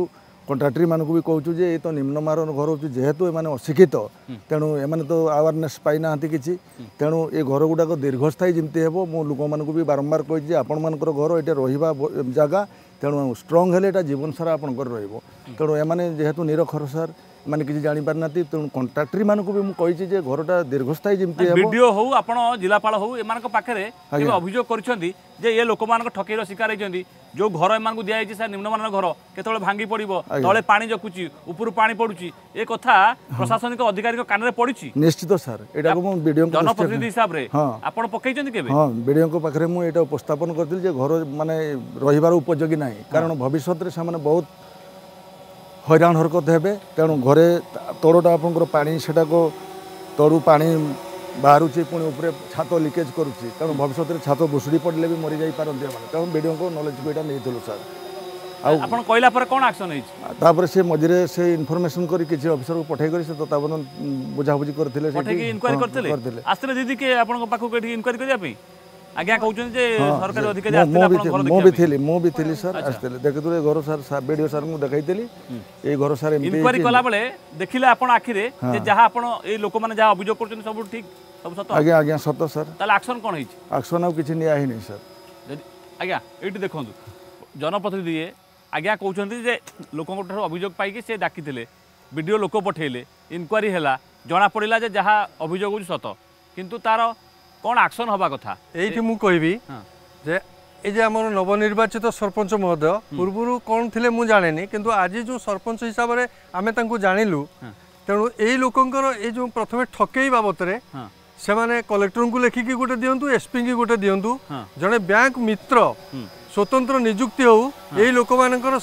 কন্ট্রাক্টরি মানুষ কৌছু যে এই তো নিম্নমার ঘর হচ্ছে যেহেতু এমানে অশিক্ষিত তেণু এমানে তো আওয়ারনেস পাই না কিছু তেণু এ ঘর গুড়াক দীর্ঘস্থায়ী যেমতি হব মু লোক মানুষ বারম্বার কইছি যে আপনার ঘর এটা রহবা জায়গা তেণু স্ট্রং হলে এটা জীবন সারা আপনার রহব তেণু এমানে যেহেতু নিরক্ষর সার মানে কিছু জাঁপারি না তেমন কন্ট্রাক্টরি মানুষ বি কিন্তু যে ঘরটা দীর্ঘস্থায়ী যেমন ভিডিও হোক আপনার জেলাপাল হোক এমান পাখে অভিযোগ করছেন যে এ লোক ঠকেইর শিকার হয়েছেন যে ঘর এমন দিয়া হয়েছে স্যার নিম্নমানের ঘর কেতবে ভাঙ্গি পড়ব তলে পা জকুচি উপর পা পড়ুছি এ কথা প্রশাসনিক অধিকারী কানে পড়ুছি নিশ্চিত স্যার এটা বিডিও জনপ্রতিনিধি হিসাবে আপনার পকাইছেন কেবে হ্যাঁ বিডিও পাখে মু এটা উপস্থাপন করি যে ঘর মানে রহবার উপযোগী না কারণ ভবিষ্যতের সে বহুত হইরাণ হরকত ହେବେ ତେଣୁ ଘରେ ତଳଟା ଆପଣଙ୍କର ପାଣି ସେଟାକୁ ତଳୁ ପାଣି ବାହାରୁଛି ପୁଣି ଉପରେ ଛାତ ଲିକେଜ୍ କରୁଛି ତେଣୁ ଭବିଷ୍ୟତରେ ଛାତ ଭୁଷୁଡ଼ି ପଡ଼ିଲେ ବି ମରିଯାଇପାରନ୍ତି ଏମାନେ ତେଣୁ ବିଡ଼ିଓଙ୍କ ନଲେଜକୁ ଏଇଟା ନେଇଥିଲୁ ସାର୍ ଆଉ ଆପଣ କହିଲା ପରେ କ'ଣ ଆକ୍ସନ୍ ହେଇଛି ତାପରେ ସେ ମଝିରେ ସେ ଇନଫର୍ମେସନ୍ କରି କିଛି ଅଫିସରକୁ ପଠାଇ କରି ସେ ତତ୍ତ୍ୱାବଧାନ ବୁଝାବୁଝି କରିଥିଲେ କରିଥିଲେ ଆସିଥିଲେ ଦିଦି କିଏ ଆପଣଙ୍କ ପାଖକୁ ଏଠି ଇନକ୍ୱାରି କରିବା ପାଇଁ ଆଜ୍ଞା କହୁଛନ୍ତି ଯେ ସରକାରୀ ଅଧିକାରୀ ମୁଁ ମୁଁ ବି ଥିଲି ସାର୍ ଆସିଥିଲି ଘର ସାର୍ ବିଡ଼ିଓ ସାର୍ଙ୍କୁ ଦେଖାଇଥିଲି ଏଇ ଘର ସାର୍ ଇନକ୍ୱାରି କଲାବେଳେ ଦେଖିଲେ ଆପଣ ଆଖିରେ ଯେ ଯାହା ଆପଣ ଏଇ ଲୋକମାନେ ଯାହା ଅଭିଯୋଗ କରୁଛନ୍ତି ସବୁ ସତ ଆଜ୍ଞା ଆଜ୍ଞା ସତ ସାର୍ ତାହେଲେ ଆକ୍ସନ୍ କ'ଣ ହେଇଛି ଆକ୍ସନ୍ ଆଉ କିଛି ନିଆ ହେଇନି ସାର୍ ଆଜ୍ଞା ଏଇଠି ଦେଖନ୍ତୁ ଜନପ୍ରତିନିଧି ଇଏ ଆଜ୍ଞା କହୁଛନ୍ତି ଯେ ଲୋକଙ୍କଠାରୁ ଅଭିଯୋଗ ପାଇକି ସେ ଡାକିଥିଲେ ବିଡ଼ିଓ ଲୋକ ପଠାଇଲେ ଇନକ୍ୱାରି ହେଲା ଜଣାପଡ଼ିଲା ଯେ ଯାହା ଅଭିଯୋଗ ହେଉଛି ସତ କିନ୍ତୁ ତା'ର কোন আকশন হওয়া কথা এইটি মু কইবি যে এই যে আমার নবনির্বাচিত সরপঞ্চ মহোদয় পূর্বর কোণ লে মু জানেনি কিন্তু আজি যে সরপঞ্চ হিসাবে আমি তাঁকু জানিলু তেণু এই লোকঙ্কর এই যে প্রথমে ঠকেই বাবদরে সেমানে কলেক্টরঙ্কু লেখিকি গোটে দিয়ন্তু এসপিঙ্কি গোটে দিয়ন্তু জনে ব্যাংক মিত্র স্বতন্ত্র ସ୍ୱତନ୍ତ୍ର ନିଯୁକ୍ତି ହେଉ ଏଇ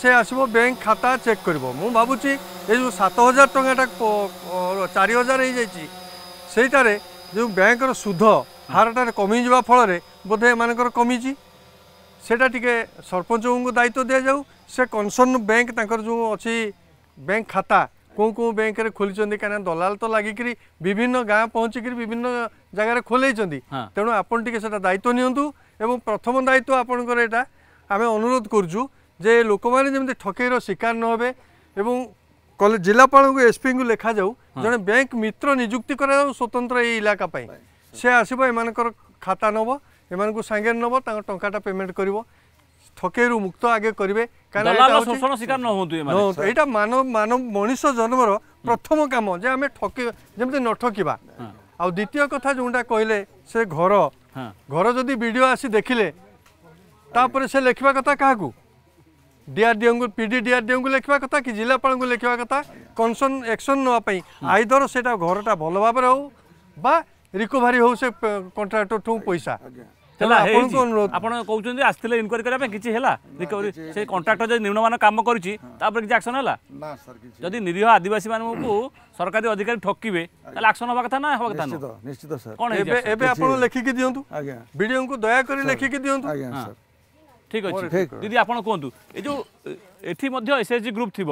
সে আসব ଆସିବ খাতা চেক করব মু ভাবুছি এই যে সাত হাজার টাকাটা চারি হাজার হয়ে ହେଇଯାଇଛି ସେଇଟାରେ যে ବ୍ୟାଙ୍କର সুধ হারটার কমি যাওয়া ফলরে বোধে এমানকর কমিছি সেটা টিকে সরপঞ্চ দায়িত্ব দিয়ে যাও সে কনসর্ন ব্যাঙ্ক তাঁর যে অছি ব্যাঙ্ক খাতা কো কো ব্যাঙ্করে খোলিছেন কিনা দলাল তো লাগি বিভিন্ন গাঁ পৌঁছি বিভিন্ন জায়গার খোলাইছেন তেমন আপন টিকে সেটা দায়িত্ব নিতু এবং প্রথম দায়িত্ব আপনার এটা আমি অনুরোধ করছু যে লোক মানে যেমন ঠকেইর শিকার নহবে এবং জেলাপাল এসপি লেখা যাও জন ব্যাঙ্ক মিত্র নিযুক্তি করা যাও স্বতন্ত্র এই এলাকা পাই সে আসব এমানকর খাতা নব এমানকু সাঙ্গে নব তাঙ্ক টঙ্কাটা পেমেন্ট করিব ঠকেইরু মুক্ত আগে করবে এইটা মানব মানব মনুষ্য জন্মর প্রথম কাম যে আমি ঠকি যেমন ন ঠকিবা আউ দ্বিতীয় কথা যেটা কহিলে সে ঘর ঘর যদি ভিডিও আসি দেখিলে তাপরে সে লেখিবা কথা কাহাকু ডিআরডিওঙ্কু পিডি ডিআরডিওঙ্কু লেখিবা কথা কি জিলাপালঙ্কু লেখিবা কথা কনসর্ন একশন নেওয়া আইদর সেটা ঘরটা ভালো ভাবে হোক বা ରିକୋଭାରି ହେଉ ସେ କଣ୍ଟ୍ରାକ୍ଟରଠୁ ପଇସା ଆପଣ କହୁଛନ୍ତି ଆସିଥିଲେ ଇନକ୍ୱାରି କରିବା ପାଇଁ କିଛି ହେଲା ରିକଭରି ସେ କଣ୍ଟ୍ରାକ୍ଟର ଯଦି ନିମ୍ନମାନ କାମ କରିଛି ତାପରେ କିଛି ଆକ୍ସନ ହେଲା ଯଦି ନିରୀହ ଆଦିବାସୀମାନଙ୍କୁ ସରକାରୀ ଅଧିକାରୀ ଠକିବେ ତାହେଲେ ଆକ୍ସନ ହେବା କଥା ନା ହେବା କଥା ନିଶ୍ଚିତ କ'ଣ ଏବେ ଏବେ ଆପଣ ଲେଖିକି ଦିଅନ୍ତୁ ବିଡ଼ିଓଙ୍କୁ ଦୟାକରି ଲେଖିକି ଦିଅନ୍ତୁ ଠିକ୍ ଅଛି ଦିଦି ଆପଣ କୁହନ୍ତୁ ଏ ଯେଉଁ ଏଠି ମଧ୍ୟ ଏସ୍ଏଚ୍ଜି ଗ୍ରୁପ୍ ଥିବ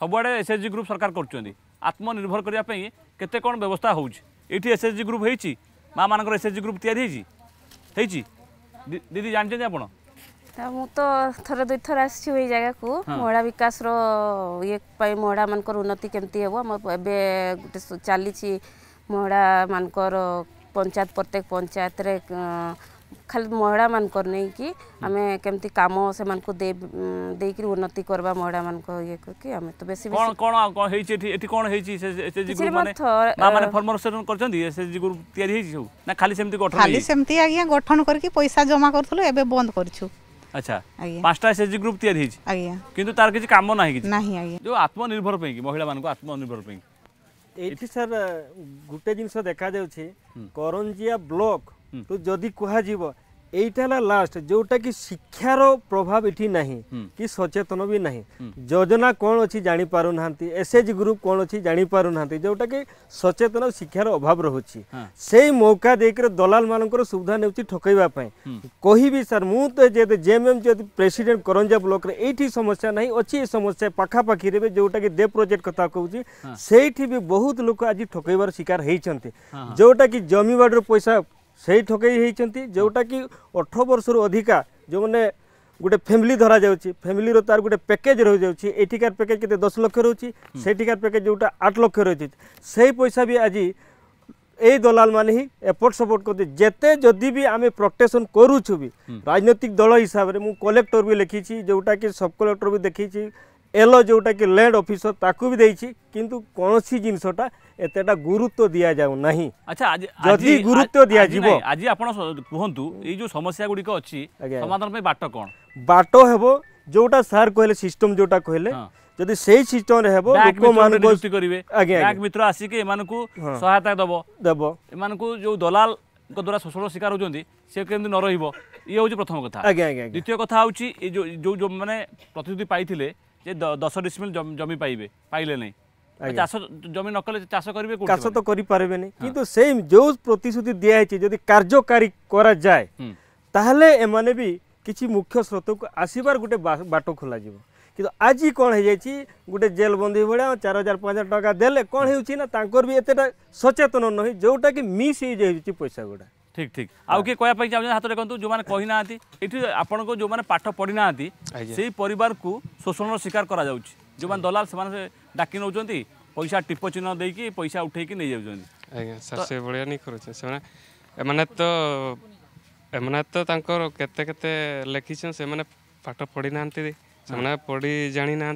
ସବୁଆଡ଼େ ଏସ୍ଏଚ୍ଜି ଗ୍ରୁପ୍ ସରକାର କରୁଛନ୍ତି ଆତ୍ମନିର୍ଭର କରିବା ପାଇଁ କେତେ କ'ଣ ବ୍ୟବସ୍ଥା ହେଉଛି এটি এসএসজি গ্রুপ হয়েছি মা মানকর এসএসজি গ্রুপ তৈরি হয়েছি হয়েছি দিদি জানছেন আপনার ମୁଁ ତ ଥରେ ଦୁଇ ଥର ଆସିଛି ଏଇ ଜାଗାକୁ ମହିଳା ବିକାଶର ଇଏ ପାଇଁ ମହିଳାମାନଙ୍କର ଉନ୍ନତି କେମିତି ହେବ ଆମ ଏବେ ଗୋଟେ ଚାଲିଛି ମହିଳାମାନଙ୍କର ପଞ୍ଚାୟତ ପ୍ରତ୍ୟେକ ପଞ୍ଚାୟତରେ খালি মহিলা মহিলামানকর কি আমি কেমতি কাম সে দে দেইকি উন্নতি করবা মহিলামানক ইয়ে কি আমি তো বেশি কোন কোন কোন এটি এটি কোন হেইছি সে সে জি গ্রুপ মানে মানে ফর্মরেশন করছেন দি সে জি গ্রুপ তৈরি হেইছি সব না খালি সেমতি গঠন খালি সেমতি আগিয়া গঠন করকি পয়সা জমা করথুলু এবে বন্ধ করছু আচ্ছা পাঁচটা এসএসজি গ্রুপ তৈরি হয়েছে আজ্ঞা কিন্তু তার কিছু কাম না কিছু নাহি আজ্ঞা যে আত্মনির্ভর পাই মহিলা মানুষ আত্মনির্ভর পাই এইটি স্যার গোটে জিনিস দেখা যাচ্ছে করঞ্জিয়া ব্লক हम्म। तो जदि कह यहाँ लास्ट जोटा कि शिक्षार प्रभाव इटी ना हम्म। कि सचेतन भी ना हम्म। योजना कौन अच्छी जापार ना एस एच ग्रुप कौन अच्छी जापार ना जोटा कि सचेतन शिक्षार अभाव रोच हाँ। मौका देकर दलाल मान सुविधा ने ठकैवापी कह भी सर मुझे तो जेम एम जो प्रेसीडेट करंजा ब्लक ये समस्या ना अच्छी समस्या पखापाखि जो दे प्रोजेक्ट कथ कह से बहुत लोग आज ठकैबार शिकार होती हाँ, हाँ। जोटा कि जमी बाड़ पैसा সেই ঠকেই হয়েছেন যেটা কি অঠর বর্ষর অধিকা যে গোটে ফ্যামিলি ধরা যাচ্ছে ফ্যামিলি তার গোটে প্যাকেজ রয়েছে এইটিকার প্যাকেজ কে দশ লক্ষ রয়েছে সেইটিকার প্যাকেজ যেটা আট লক্ষ রয়েছে সেই পয়সা বি আজ এই দলাল মানে হি এপট সপোর্ট করতে যেতে যদি বি আমি প্রটেকশন করুছু বি রাজনৈতিক দল হিসাবে মু কলেক্টর বি লিখিছি যেটা কি সব কলেক্টর বি দেখিছি এলো কি ল্যান্ড অফিসর তাকে দিয়েছি কিন্তু কোণী জিনিসটা এতটা গুরুত্ব দিয়া যাও না আচ্ছা যদি গুরুত্ব দিয়া যাব আজ আপনার কুহতু এই যে সমস্যা গুড়ি অছি সমাধান বাট কম বাট হব যেটা স্যার কহিলে সিস্টম যেটা কহিলে যদি সেই সিস্টমরে হব লোকমানকু করবে করিবে মিত্র আসিকি এমানকু সহায়তা দেব দেব এমানকু যে দলাল দ্বারা শোষণ শিকার হচ্ছেন সে কেমন নরহব ইয়ে হচ্ছে প্রথম কথা আজ্ঞা আজ্ঞা দ্বিতীয় কথা হচ্ছে এই যে মানে প্রতিশ্রুতি পাইলে যে দশ ডিসমিল জমি পাইবে পাইলে নাই চাষ জমি নকলে চাষ করবে চাষ তো করিপারবে কিন্তু সেই যে প্রতিশ্রুতি দিয়া হয়েছে যদি কার্যকারী করা যায় তাহলে এমানে বি কিছু মুখ্য স্রোতকু আসবার গোটে বাট খোলা যাব কিন্তু আজি কোণ হয়ে যাই গোটে জেল ভাড়া চার হাজার পাঁচ হাজার টাকা দেলে কোণ হচ্ছে না তাঁর বি এতটা সচেতন নহে যেটা কি মিস হয়ে যাই পয়সা গুড়া ঠিক ঠিক আউ কে কয়া পাই চাহুছেন হাতরে কন্তু যে কহি না এটি আপনার যে পাঠ পড়ি না সেই পরিবারকু শোষণর শিকার করা যাচ্ছে যে দলাল সে ডাকি নৌ পয়সা টিপ চিহ্ন দিয়ে পয়সা উঠাইকি নিয়ে যাচ্ছেন আজ্ঞা স্যার সেভাবে নিয়ে করছে সে এমানে তো এমানে তো তাঁর কেতে কেতে লেখিছেন সে পাঠ পড়ি না সে পড়ি জাঁ না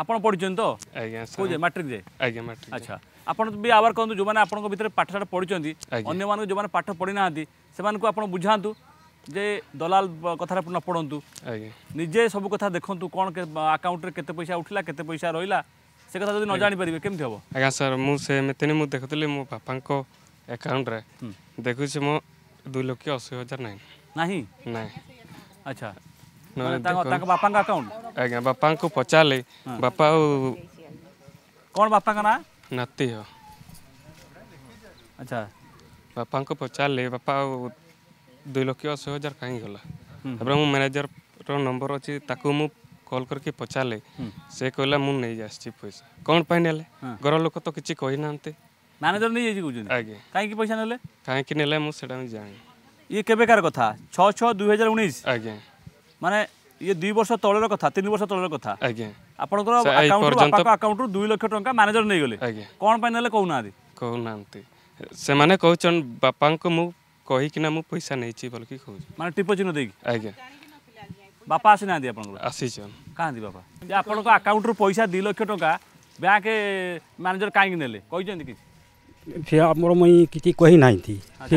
আপনার পড়ছেন তো আজ্ঞা ম্যাট্রিক যে আজ্ঞা ম্যাট্রিক আচ্ছা ଆପଣ ବି ଆୱାର କରନ୍ତୁ ଯେଉଁମାନେ ଆପଣଙ୍କ ଭିତରେ ପାଠଶାଠ ପଢ଼ିଛନ୍ତି ଅନ୍ୟମାନଙ୍କୁ ଯେଉଁମାନେ ପାଠ ପଢ଼ିନାହାନ୍ତି ସେମାନଙ୍କୁ ଆପଣ ବୁଝାନ୍ତୁ ଯେ ଦଲାଲ କଥାରେ ନ ପଡ଼ନ୍ତୁ ନିଜେ ସବୁ କଥା ଦେଖନ୍ତୁ କ'ଣ ଆକାଉଣ୍ଟରେ କେତେ ପଇସା ଉଠିଲା କେତେ ପଇସା ରହିଲା ସେ କଥା ଯଦି ନ ଜାଣିପାରିବେ କେମିତି ହେବ ଆଜ୍ଞା ସାର୍ ମୁଁ ସେମିତି ମୁଁ ଦେଖୁଥିଲି ମୋ ବାପାଙ୍କ ଆକାଉଣ୍ଟରେ ଦେଖୁଛି ମୋ ଦୁଇ ଲକ୍ଷ ଅଶୀ ହଜାର ନାହିଁ ନାହିଁ ନାହିଁ ଆଚ୍ଛା ତାଙ୍କ ବାପାଙ୍କ ଆକାଉଣ୍ଟ ଆଜ୍ଞା ବାପାଙ୍କୁ ପଚାରିଲି ବାପା ଆଉ କ'ଣ ବାପାଙ୍କ ନାଁ नाति अच्छा बापा को पचारे बापा दुलक्ष अशी हजार कहीं गला मु मैनेजर नंबर अच्छी ताको मु कॉल करके पचारे से कहला मुझे नहीं जा पैसा कौन पाई ना घर लोक तो किसी कही ना मैनेजर नहीं कहीं पैसा ना कहीं मुझे जान ये कथा छः छः दुई हजार उन्नीस आज्ञा मानते ଇଏ ଦୁଇ ବର୍ଷ ତଳର କଥା ତିନି ବର୍ଷ ତଳର କଥା ଆପଣଙ୍କର ଆକାଉଣ୍ଟରୁ ଆକାଉଣ୍ଟରୁ ଦୁଇ ଲକ୍ଷ ଟଙ୍କା ମ୍ୟାନେଜର ନେଇଗଲେ କ'ଣ ପାଇଁ ନେଲେ କହୁନାହାନ୍ତି କହୁନାହାନ୍ତି ସେମାନେ କହୁଛନ୍ତି ବାପାଙ୍କୁ ମୁଁ କହିକିନା ମୁଁ ପଇସା ନେଇଛି ବୋଲିକି କହୁଛି ମାନେ ଟିପ ଚିହ୍ନ ଦେଇକି ଆଜ୍ଞା ବାପା ଆସିନାହାନ୍ତି ଆପଣଙ୍କର ଆସିଛନ୍ କାହାନ୍ତି ବାପା ଯେ ଆପଣଙ୍କ ଆକାଉଣ୍ଟରୁ ପଇସା ଦୁଇ ଲକ୍ଷ ଟଙ୍କା ବ୍ୟାଙ୍କ ମ୍ୟାନେଜର କାହିଁକି ନେଲେ କହିଛନ୍ତି କିଛି ସେ ଆମର ମୁଇଁ କିଛି କହିନାହାନ୍ତି ସେ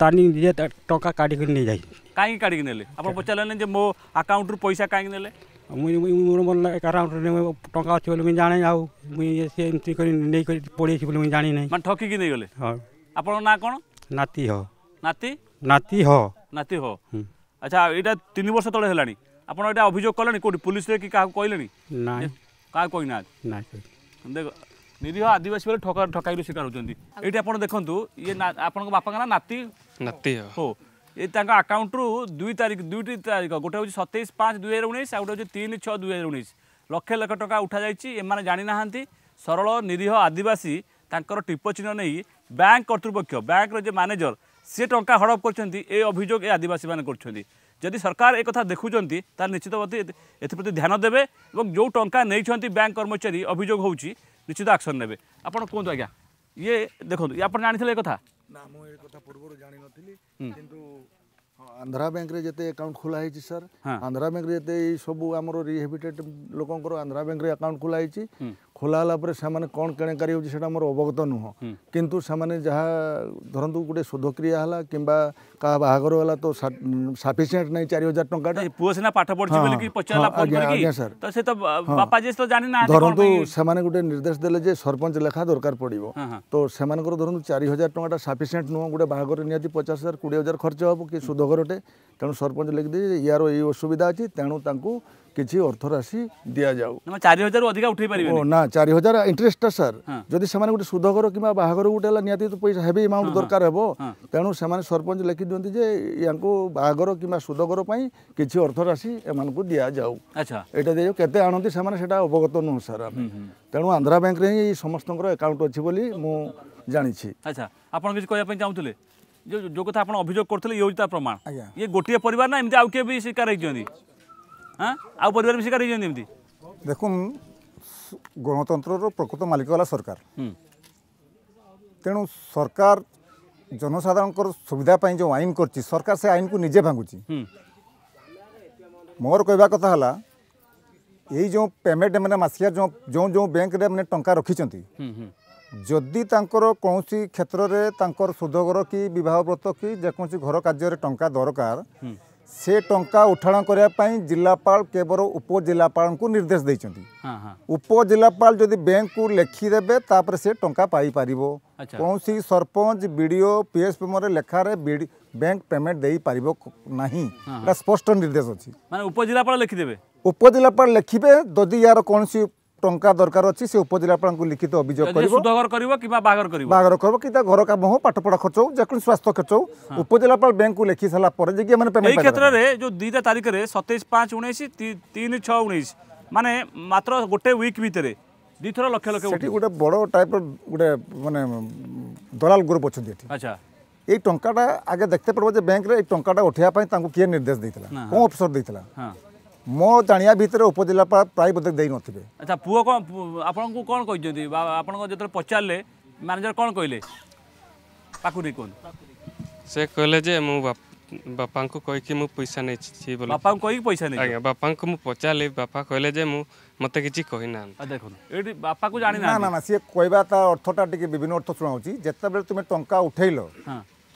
ତାର ନିଜେ ଟଙ୍କା କାଢ଼ିକି ନେଇଯାଇଛି କାହିଁକି କାଢ଼ିକି ନେଲେ ଆପଣ ପଚାରିଲେନି ଯେ ମୋ ଆକାଉଣ୍ଟରୁ ପଇସା କାହିଁକି ନେଲେ ମୁଇଁ ମୋର ମନେ ଆକାଉଣ୍ଟରେ ଟଙ୍କା ଅଛି ବୋଲି ମୁଇଁ ଜାଣେ ଆଉ ମୁଇଁ ସେ ଏମିତି କରି ନେଇକରି ପଳେଇଛି ବୋଲି ମୁଇଁ ଜାଣିନାହିଁ ମାନେ ଠକିକି ନେଇଗଲେ ହଁ ଆପଣଙ୍କ ନାଁ କ'ଣ ନାତି ହ ନାତି ନାତି ହ ନାତି ହ ଆଚ୍ଛା ଏଇଟା ତିନି ବର୍ଷ ତଳେ ହେଲାଣି ଆପଣ ଏଇଟା ଅଭିଯୋଗ କଲେଣି କେଉଁଠି ପୋଲିସରେ କି କାହାକୁ କହିଲେଣି ନାଇଁ କାହାକୁ କହିନାହାନ୍ତି ନାଇଁ ଦେଖ ନିରୀହ ଆଦିବାସୀ ବେଳେ ଠକା ଠକାଇର ଶିକାର ହେଉଛନ୍ତି ଏଇଠି ଆପଣ ଦେଖନ୍ତୁ ଇଏ ଆପଣଙ୍କ ବାପାଙ୍କ ନାଁ ନାତି ନାତି ହଉ ତାଙ୍କ ଆକାଉଣ୍ଟରୁ ଦୁଇ ତାରିଖ ଦୁଇଟି ତାରିଖ ଗୋଟେ ହେଉଛି ସତେଇଶ ପାଞ୍ଚ ଦୁଇହଜାର ଉଣେଇଶ ଆଉ ଗୋଟେ ହେଉଛି ତିନି ଛଅ ଦୁଇହଜାର ଉଣେଇଶ ଲକ୍ଷ ଲକ୍ଷ ଟଙ୍କା ଉଠାଯାଇଛି ଏମାନେ ଜାଣିନାହାନ୍ତି ସରଳ ନିରୀହ ଆଦିବାସୀ ତାଙ୍କର ଟିପ ଚିହ୍ନ ନେଇ ବ୍ୟାଙ୍କ କର୍ତ୍ତୃପକ୍ଷ ବ୍ୟାଙ୍କର ଯେ ମ୍ୟାନେଜର ସିଏ ଟଙ୍କା ହଡ଼ପ କରିଛନ୍ତି ଏ ଅଭିଯୋଗ ଏ ଆଦିବାସୀମାନେ କରୁଛନ୍ତି ଯଦି ସରକାର ଏ କଥା ଦେଖୁଛନ୍ତି ତାହେଲେ ନିଶ୍ଚିତ ପ୍ରତି ଏଥିପ୍ରତି ଧ୍ୟାନ ଦେବେ ଏବଂ ଯେଉଁ ଟଙ୍କା ନେଇଛନ୍ତି ବ୍ୟାଙ୍କ କର୍ମଚାରୀ ଅଭିଯୋଗ ହେଉଛି ନିଶ୍ଚିତ ଆକ୍ସନ୍ ନେବେ ଆପଣ କୁହନ୍ତୁ ଆଜ୍ଞା ଇଏ ଦେଖନ୍ତୁ ଆପଣ ଜାଣିଥିଲେ ଏ କଥା ନା ମୁଁ ଏ କଥା ପୂର୍ବରୁ ଜାଣିନଥିଲି କିନ୍ତୁ ଆନ୍ଧ୍ରା ବ୍ୟାଙ୍କରେ ଯେତେ ଆକାଉଣ୍ଟ ଖୋଲା ହେଇଛି ସାର୍ ଆନ୍ଧ୍ରା ବ୍ୟାଙ୍କରେ ଯେତେ ଏଇ ସବୁ ଆମର ରିହାବିଟେଡ୍ ଲୋକଙ୍କର ଆନ୍ଧ୍ରା ବ୍ୟାଙ୍କରେ ଆକାଉଣ୍ଟ ଖୋଲା ହେଇଛି ଖୋଲା ହେଲା ପରେ ସେମାନେ କ'ଣ କିଣାକାରୀ ହେଉଛି ସେଇଟା ମୋର ଅବଗତ ନୁହଁ କିନ୍ତୁ ସେମାନେ ଯାହା ଧରନ୍ତୁ ଗୋଟେ ଶୋଧକ୍ରିୟା ହେଲା କିମ୍ବା କାହା ବାହାଘର ହେଲା ତ ସାଫିସିଏଣ୍ଟ ନାହିଁ ଚାରି ହଜାର ଟଙ୍କାଟା ପୁଅ ସିନା ପାଠ ପଢ଼ୁଛି ବୋଲିକି ପଚାରିଲା ଆଜ୍ଞା ସାର୍ ତ ସେ ତ ବାପା ଯିଏ ତ ଜାଣି ନା ଧରନ୍ତୁ ସେମାନେ ଗୋଟେ ନିର୍ଦ୍ଦେଶ ଦେଲେ ଯେ ସରପଞ୍ଚ ଲେଖା ଦରକାର ପଡ଼ିବ ତ ସେମାନଙ୍କର ଧରନ୍ତୁ ଚାରି ହଜାର ଟଙ୍କାଟା ସାଫିସିଏଣ୍ଟ ନୁହଁ ଗୋଟେ ବାହାଘରରେ ନିହାତି ପଚାଶ ହଜାର କୋଡ଼ିଏ ହଜାର ଖର୍ଚ୍ଚ ହେବ କି ଶୋଧଘରଟେ ତେଣୁ ସରପଞ୍ଚ ଲେଖିଦେଇ ୟାର ଏଇ ଅସୁବିଧା ଅଛି ତେଣୁ ତାଙ୍କୁ କିଛି ଅର୍ଥ ରାଶି ଦିଆଯାଉ ଚାରି ହଜାରରୁ ଅଧିକା ଉଠେଇ ପାରିବେ ନା ଚାରି ହଜାର ଇଣ୍ଟରେଷ୍ଟଟା ସାର୍ ଯଦି ସେମାନେ ଗୋଟେ ସୁଧଘର କିମ୍ବା ବାହାଘର ଗୋଟେ ହେଲା ନିହାତି ପଇସା ହେଭି ଏମାଉଣ୍ଟ ଦରକାର ହେବ ତେଣୁ ସେମାନେ ସରପଞ୍ଚ ଲେଖି ଦିଅନ୍ତି ଯେ ୟାଙ୍କୁ ବାହାଘର କିମ୍ବା ସୁଧଘର ପାଇଁ କିଛି ଅର୍ଥ ରାଶି ଏମାନଙ୍କୁ ଦିଆଯାଉ ଏଇଟା ଦିଆଯାଉ କେତେ ଆଣନ୍ତି ସେମାନେ ସେଇଟା ଅବଗତ ନୁହଁ ସାର୍ ଆମେ ତେଣୁ ଆନ୍ଧ୍ରା ବ୍ୟାଙ୍କରେ ହିଁ ସମସ୍ତଙ୍କର ଆକାଉଣ୍ଟ ଅଛି ବୋଲି ମୁଁ ଜାଣିଛି ଆଚ୍ଛା ଆପଣ କିଛି କହିବା ପାଇଁ ଚାହୁଁଥିଲେ ଯେଉଁ କଥା ଆପଣ ଅଭିଯୋଗ କରୁଥିଲେ ଇଏ ହେଉଛି ତା ପ୍ରମାଣ ଇଏ ଗୋଟିଏ ପରିବାର ନା ଏମିତି ଆଉ କିଏ ବି ଶିକାର ହେଇଛନ୍ତି হ্যাঁ আউ পরিবার মিশি কাটি ইয়ে এমনি দেখুন গণতন্ত্রর প্রকৃত মালিক হল সরকার তেণু সরকার জনসাধারণ সুবিধা যে আইন করছি সরকার সে আইন কু নিজে ভাঙুছি মোর কহবা কথা হল এই যে পেমেন্ট মানে মাসিয়া যে যে ব্যাঙ্করে মানে টঙ্কা রক্ষিছেন যদি তাঁকর কৌশি ক্ষেত্রে তাঁকর সুদঘর কি বিবাহ ব্রত কি যেকোন ঘর কার্যরে টঙ্কা দরকার से टा उठाण करने जिलापा केवल उपजिलापा निर्देश देखते हाँ, हाँ। उपजिलापा जदि बैंक को लिखिदेवे से टाँचा पाईपर अच्छा। कौन सी sarpanch VDO P S P लेखार बैंक पेमेंट दे पार ना स्पष्ट निर्देश अच्छी उपजिलापा लिखिदेव उपजिलापा लिखे जदि यार कौन টঙ্কা দরকার অছি সে উপজেলাপালঙ্কু লিখিত অভিযোগ করিব সুদঘর করিব কিবা বাগর করিব বাগর করব কি ঘর কাম হো পাঠপড়া খরচ হো যেকোন স্বাস্থ্য খরচ হো উপজেলাপাল ব্যাংকু লিখি সালা পরে যে মানে পেমেন্ট এই ক্ষেত্রে যে দুইটা তারিখরে 27 5 19 3 6 19 মানে মাত্র গোটে উইক ভিতরে দুইথর লক্ষ লক্ষ সেটি গোটে বড় টাইপ গোটে মানে দলাল গ্রুপ অছন্তি এটি আচ্ছা এই টঙ্কাটা আগে দেখতে পারবো যে ব্যাংকের এই টঙ্কাটা উঠাইয়া পাই তাঙ্কু কে নির্দেশ দিয়েছিল কোন অফিসর দিয়েছিল হ্যাঁ ମୋ ଜାଣିବା ଭିତରେ ଉପଜିଲ୍ଲାପାଳ ପ୍ରାୟ ବୋଧେ ଦେଇନଥିବେ ଆଚ୍ଛା ପୁଅ କ'ଣ ଆପଣଙ୍କୁ କ'ଣ କହିଛନ୍ତି ଆପଣଙ୍କ ଯେତେବେଳେ ପଚାରିଲେ ମ୍ୟାନେଜର କ'ଣ କହିଲେ ପାଖକୁ ନେଇ କୁହନ୍ତୁ ସେ କହିଲେ ଯେ ମୁଁ ବାପାଙ୍କୁ କହିକି ମୁଁ ପଇସା ନେଇଛି ବୋଲି ବାପାଙ୍କୁ କହିକି ପଇସା ନେଇ ଆଜ୍ଞା ବାପାଙ୍କୁ ମୁଁ ପଚାରିଲି ବାପା କହିଲେ ଯେ ମୁଁ ମୋତେ କିଛି କହିନାହାନ୍ତି ଦେଖନ୍ତୁ ଏଇଠି ବାପାକୁ ଜାଣି ନା ନା ସିଏ କହିବା ତା ଅର୍ଥଟା ଟିକେ ବିଭିନ୍ନ ଅର୍ଥ ଶୁଣାଉଛି ଯେତେବେଳେ ତୁମେ ଟଙ୍କା ଉଠେଇଲ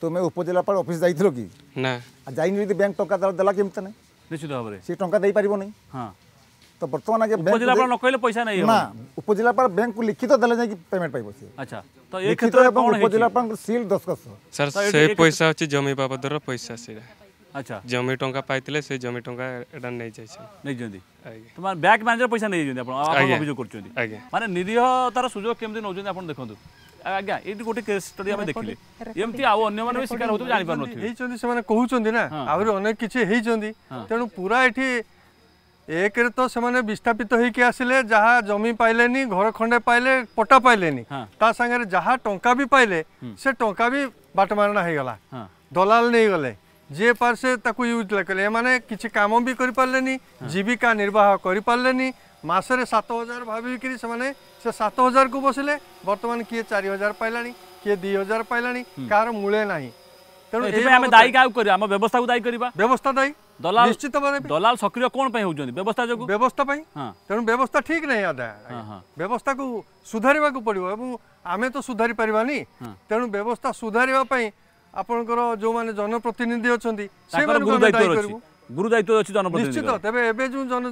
ତୁମେ ଉପଜିଲ୍ଲାପାଳ ଅଫିସ ଯାଇଥିଲ କି ନା ଯାଇନି ଯଦି ବ୍ୟାଙ୍କ ଟଙ୍କା ଦେଲା କେମିତି ନାହିଁ ସେ ଟଙ୍କା ଦେଇପାରିବ ହଁ ତ ବର୍ତ୍ତମାନ ଆଜ୍ଞା ଉପଜିଲ୍ଲାପାଳ ପଇସା ନାହିଁ ବ୍ୟାଙ୍କକୁ ଲିଖିତ ଦେଲେ ଯାଇକି ପେମେଣ୍ଟ ପାଇବ ଆଚ୍ଛା ତ ଏବଂ ଉପଜିଲ୍ଲାପାଳଙ୍କ ସିଲ୍ ଦସ୍ତଖତ ସାର୍ ସେ ପଇସା ହେଉଛି ଜମି ବାବଦର ପଇସା ସେଇଟା আচ্ছা জমি টঙ্কা পাইলে সেই জমি টঙ্কা এটা নেই যাইছে নেইছন্তি তোমার ব্যাংক ম্যানেজার পয়সা নেই যাইছন্তি আপন অভিযোগ করছন্তি মানে নিরীহতার সুযোগ কেমতি নউছন্তি আপন দেখন্তু আজ্ঞা এইটি গোটে কেস স্টাডি আমি দেখিলে এমতি আও অন্য মানে শিকার হতো জানি পারনতি পারনথি হেইছন্তি সেমানে কহুছন্তি না আহরি অনেক কিছু হেই হেইছন্তি তেনু পুরা এটি একরে তো সেমানে বিস্থাপিত হইকি আসিলে যাহা জমি পাইলেনি ঘর খন্ডে পাইলে পটা পাইলেনি তা সাঙ্গে যাহা টঙ্কা বি পাইলে সে টঙ্কা বি বাটমারনা হই গলা দলাল নেই গলে ଯିଏ ପାରେ ସେ ତାକୁ ୟୁଜ୍ କଲେ ଏମାନେ କିଛି କାମ ବି କରିପାରିଲେନି ଜୀବିକା ନିର୍ବାହ କରିପାରିଲେନି ମାସରେ ସାତ ହଜାର ଭାବିକିରି ସେମାନେ ସେ ସାତ ହଜାରକୁ ବସିଲେ ବର୍ତ୍ତମାନ କିଏ ଚାରି ହଜାର ପାଇଲାଣି କିଏ ଦୁଇ ହଜାର ପାଇଲାଣି କାହାର ମୂଳେ ନାହିଁ ତେଣୁ ଆମେ ଦାୟୀ କାହାକୁ କରିବା ଆମ ବ୍ୟବସ୍ଥାକୁ ଦାୟୀ କରିବା ବ୍ୟବସ୍ଥା ଦାୟୀ ଦଲାଲ ନିଶ୍ଚିତ ଭାବେ ଦଲାଲ ସକ୍ରିୟ କ'ଣ ପାଇଁ ହେଉଛନ୍ତି ବ୍ୟବସ୍ଥା ଯୋଗୁଁ ବ୍ୟବସ୍ଥା ପାଇଁ ତେଣୁ ବ୍ୟବସ୍ଥା ଠିକ୍ ନାହିଁ ଆଦା ବ୍ୟବସ୍ଥାକୁ ସୁଧାରିବାକୁ ପଡ଼ିବ ଏବଂ ଆମେ ତ ସୁଧାରି ପାରିବାନି ତେଣୁ ବ୍ୟବସ୍ଥା ସୁଧାରିବା ପାଇଁ ଆପଣଙ୍କର ଯେଉଁମାନେ ଜନପ୍ରତିନିଧି ଅଛନ୍ତି ଗୁରୁ ଦାୟିତ୍ୱ ଅଛି ନିଶ୍ଚିତ ତେବେ ଏବେ ଯେଉଁ ଜନ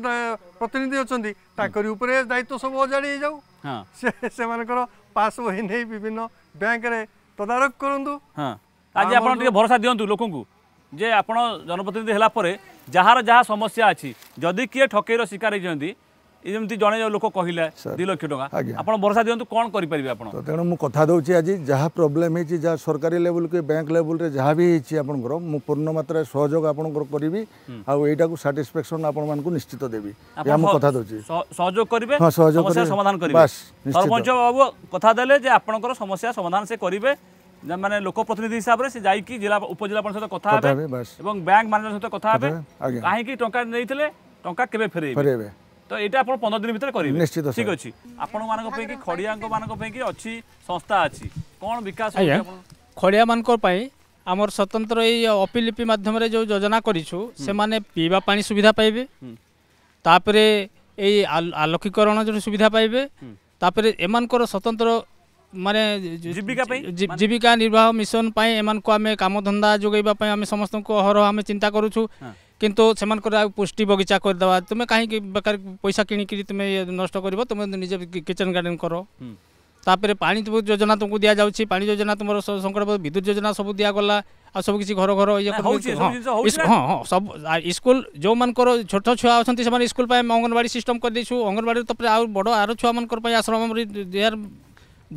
ପ୍ରତିନିଧି ଅଛନ୍ତି ତାଙ୍କରି ଉପରେ ଦାୟିତ୍ୱ ସବୁ ଅଜାଡ଼ି ହେଇଯାଉ ସେ ସେମାନଙ୍କର ପାସ୍ ବହି ନେଇ ବିଭିନ୍ନ ବ୍ୟାଙ୍କରେ ତଦାରଖ କରନ୍ତୁ ଆଜି ଆପଣ ଟିକେ ଭରସା ଦିଅନ୍ତୁ ଲୋକଙ୍କୁ ଯେ ଆପଣ ଜନପ୍ରତିନିଧି ହେଲା ପରେ ଯାହାର ଯାହା ସମସ୍ୟା ଅଛି ଯଦି କିଏ ଠକେଇର ଶିକାର ହେଇଛନ୍ତି ଯେମିତି ଜଣେ ଲୋକ କହିଲେ ଦୁଇ ଲକ୍ଷ ଟଙ୍କା ଆପଣ ଭରସା ଦିଅନ୍ତୁ କ'ଣ କରିପାରିବେ ଆପଣ ତେଣୁ ମୁଁ କଥା ଦେଉଛି ଆଜି ଯାହା ପ୍ରୋବ୍ଲେମ୍ ହେଇଛି ଯାହା ସରକାରୀ ଲେବୁଲ୍ କି ବ୍ୟାଙ୍କ ଲେବୁଲ୍ରେ ଯାହା ବି ହେଇଛି ଆପଣଙ୍କର ମୁଁ ପୂର୍ଣ୍ଣ ମାତ୍ରାରେ ସହଯୋଗ ଆପଣଙ୍କର କରିବି ଆଉ ଏଇଟାକୁ ସାଟିସ୍ଫାକ୍ସନ୍ ଆପଣମାନଙ୍କୁ ନିଶ୍ଚିତ ଦେବି ମୁଁ କଥା ଦେଉଛି ସହଯୋଗ କରିବେ ହଁ ସହଯୋଗ ସମାଧାନ କରିବେ ସରପଞ୍ଚ ବାବୁ କଥା ଦେଲେ ଯେ ଆପଣଙ୍କର ସମସ୍ୟା ସମାଧାନ ସେ କରିବେ ମାନେ মানে লোক প্রতিনিধি হিসাবে সে যাইকি জেলা উপজেলাপাল সহ কথা হবে এবং ব্যাঙ্ক ম্যানেজর সহ কথা হবে কাহিকি টঙ্কা নিয়ে টঙ্কা কেবে ফেরাইবে তো এটা আপনার পনেরো দিন ভিতরে করবে নিশ্চিত ঠিক আছে আপনার পাই কি খড়িয়াঙ্ক মানক পাই সংস্থা আছে কোণ বিকাশ খড়িয়া মানক আমার স্বতন্ত্র এই অপিলিপি মাধ্যমে যে যোজনা করছু সে পিবা পানি সুবিধা পাইবে তাপরে এই আলোকীকরণ যে সুবিধা পাইবে তাপরে এমানকর স্বতন্ত্র মানে জীবিকা জীবিকা নির্বাহ মিশন পাই এমানকু আমি কামধন্দা ধন্দা যোগাইবা আমি সমস্ত অহরহ আমি চিন্তা করুছু किंतु से पुष्टि बगिचा करदे तुम्हें कहीं बेकार पैसा कि की तुम नष्ट कर तुम्हें निजे किचेन गार्डेन कर तापर पा योजना तुमको दि जाऊँगी पा योजना तुम संकट विद्युत योजना सब दिगला आ सब किसी घर घर ये हाँ हाँ सब स्कूल जो मान छोट छुआ अच्छा स्कूल अंगनवाड़ी सिस्टम कर देसु अंगनवाड़ी तो बड़ आर छुआ मैं आश्रम यार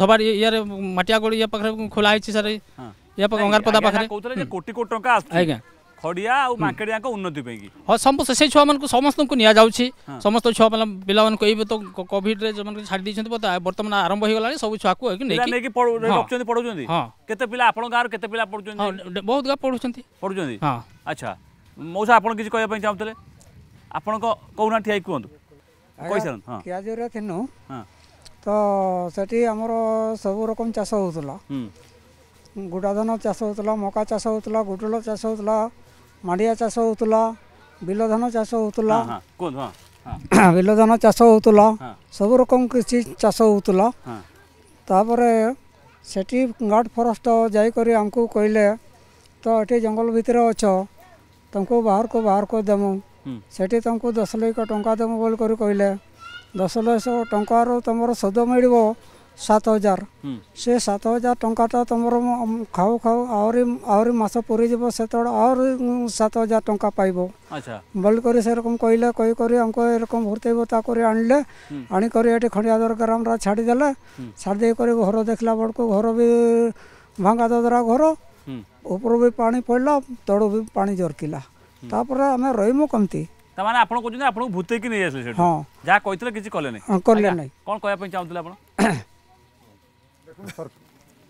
धबार ये मटियागोड़ ये पाखे खोलाई सर ये गंगारपदा पाखे कोटी कोटी टाइम आज খড়িয়া আর মাকেড়িয়াঙ্ক উন্নতি পাই হ্যাঁ সমস্ত সেই ছুয়া মানুষ সমস্ত নিয়া যাচ্ছে সমস্ত ছুয়া পিলা মানুষ এই তো কোভিডে যে ছাড়ি দিয়েছেন বর্তমান আরম্ভ হয়ে গলা সব ছুয়া নেই পড়ছেন পড়ছেন হ্যাঁ কেতে পিলা আপনার গাঁর কেতে পিলা পড়ছেন বহুত গাঁ পড়ছেন পড়ছেন হ্যাঁ আচ্ছা মৌসা আপনার কিছু কে চাহুলে আপনার কোনা ঠিয়া কুহতু কইসার হ্যাঁ পিঁয়াজরে থিনু হ্যাঁ তো সেটি আমার সবু রকম চাষ হোলা গুডাধান চাষ হোলা মকা চাষ হোলা গুটুল চাষ হোলা ମାଣ୍ଡିଆ ଚାଷ ହେଉଥିଲା ବିଲଧାନ ଚାଷ ହେଉଥିଲା ବିଲଧାନ ଚାଷ ହେଉଥିଲା ସବୁ ରକମ କିଛି ଚାଷ ହେଉଥିଲା ତାପରେ ସେଠି ଗାର୍ଡ ଫରେଷ୍ଟ ଯାଇକରି ଆମକୁ କହିଲେ ତ ଏଠି ଜଙ୍ଗଲ ଭିତରେ ଅଛ ତାଙ୍କୁ ବାହାରକୁ ବାହାରକୁ ଦେମୁ ସେଠି ତାଙ୍କୁ ଦଶ ଲକ୍ଷ ଟଙ୍କା ଦେମୁ ବୋଲି କରି କହିଲେ ଦଶ ଲକ୍ଷ ଟଙ୍କାରୁ ତୁମର ସୁଧ ମିଳିବ ସାତ ହଜାର ସେ ସାତ ହଜାର ଟଙ୍କାଟା ତୁମର ଖାଉ ଖାଉ ଆହୁରି ଆହୁରି ମାସ ପୁରିଯିବ ସେତେବେଳେ ଆହୁରି ସାତ ହଜାର ଟଙ୍କା ପାଇବ ବୋଲିକରି ସେରକମ କହିଲେ କହି କରି ଆମକୁ ଏରକମ ଭର୍ତ୍ତେଇ ଭତ୍ତା କରି ଆଣିଲେ ଆଣିକରି ଏଠି ଖଣ୍ଡିଆଦର ଗ୍ରାମରେ ଛାଡ଼ିଦେଲେ ଛାଡ଼ି ଦେଇକରି ଘର ଦେଖିଲା ବେଳକୁ ଘର ବି ଭାଙ୍ଗା ଦଦରା ଘର ଉପରୁ ବି ପାଣି ପଡ଼ିଲା ତଳୁ ବି ପାଣି ଜର୍କିଲା ତାପରେ ଆମେ ରହିମୁ କେମିତି ତାମାନେ ଆପଣ କହୁଛନ୍ତି ଆପଣଙ୍କୁ ଭୂତେଇକି ନେଇ ଆସିଲେ ହଁ ଯାହା କହିଥିଲେ କିଛି କଲେ ନାହିଁ କଲେ ନାହିଁ କ'ଣ କହିବା ପାଇଁ ଚାହୁଁଥିଲେ ଆପଣ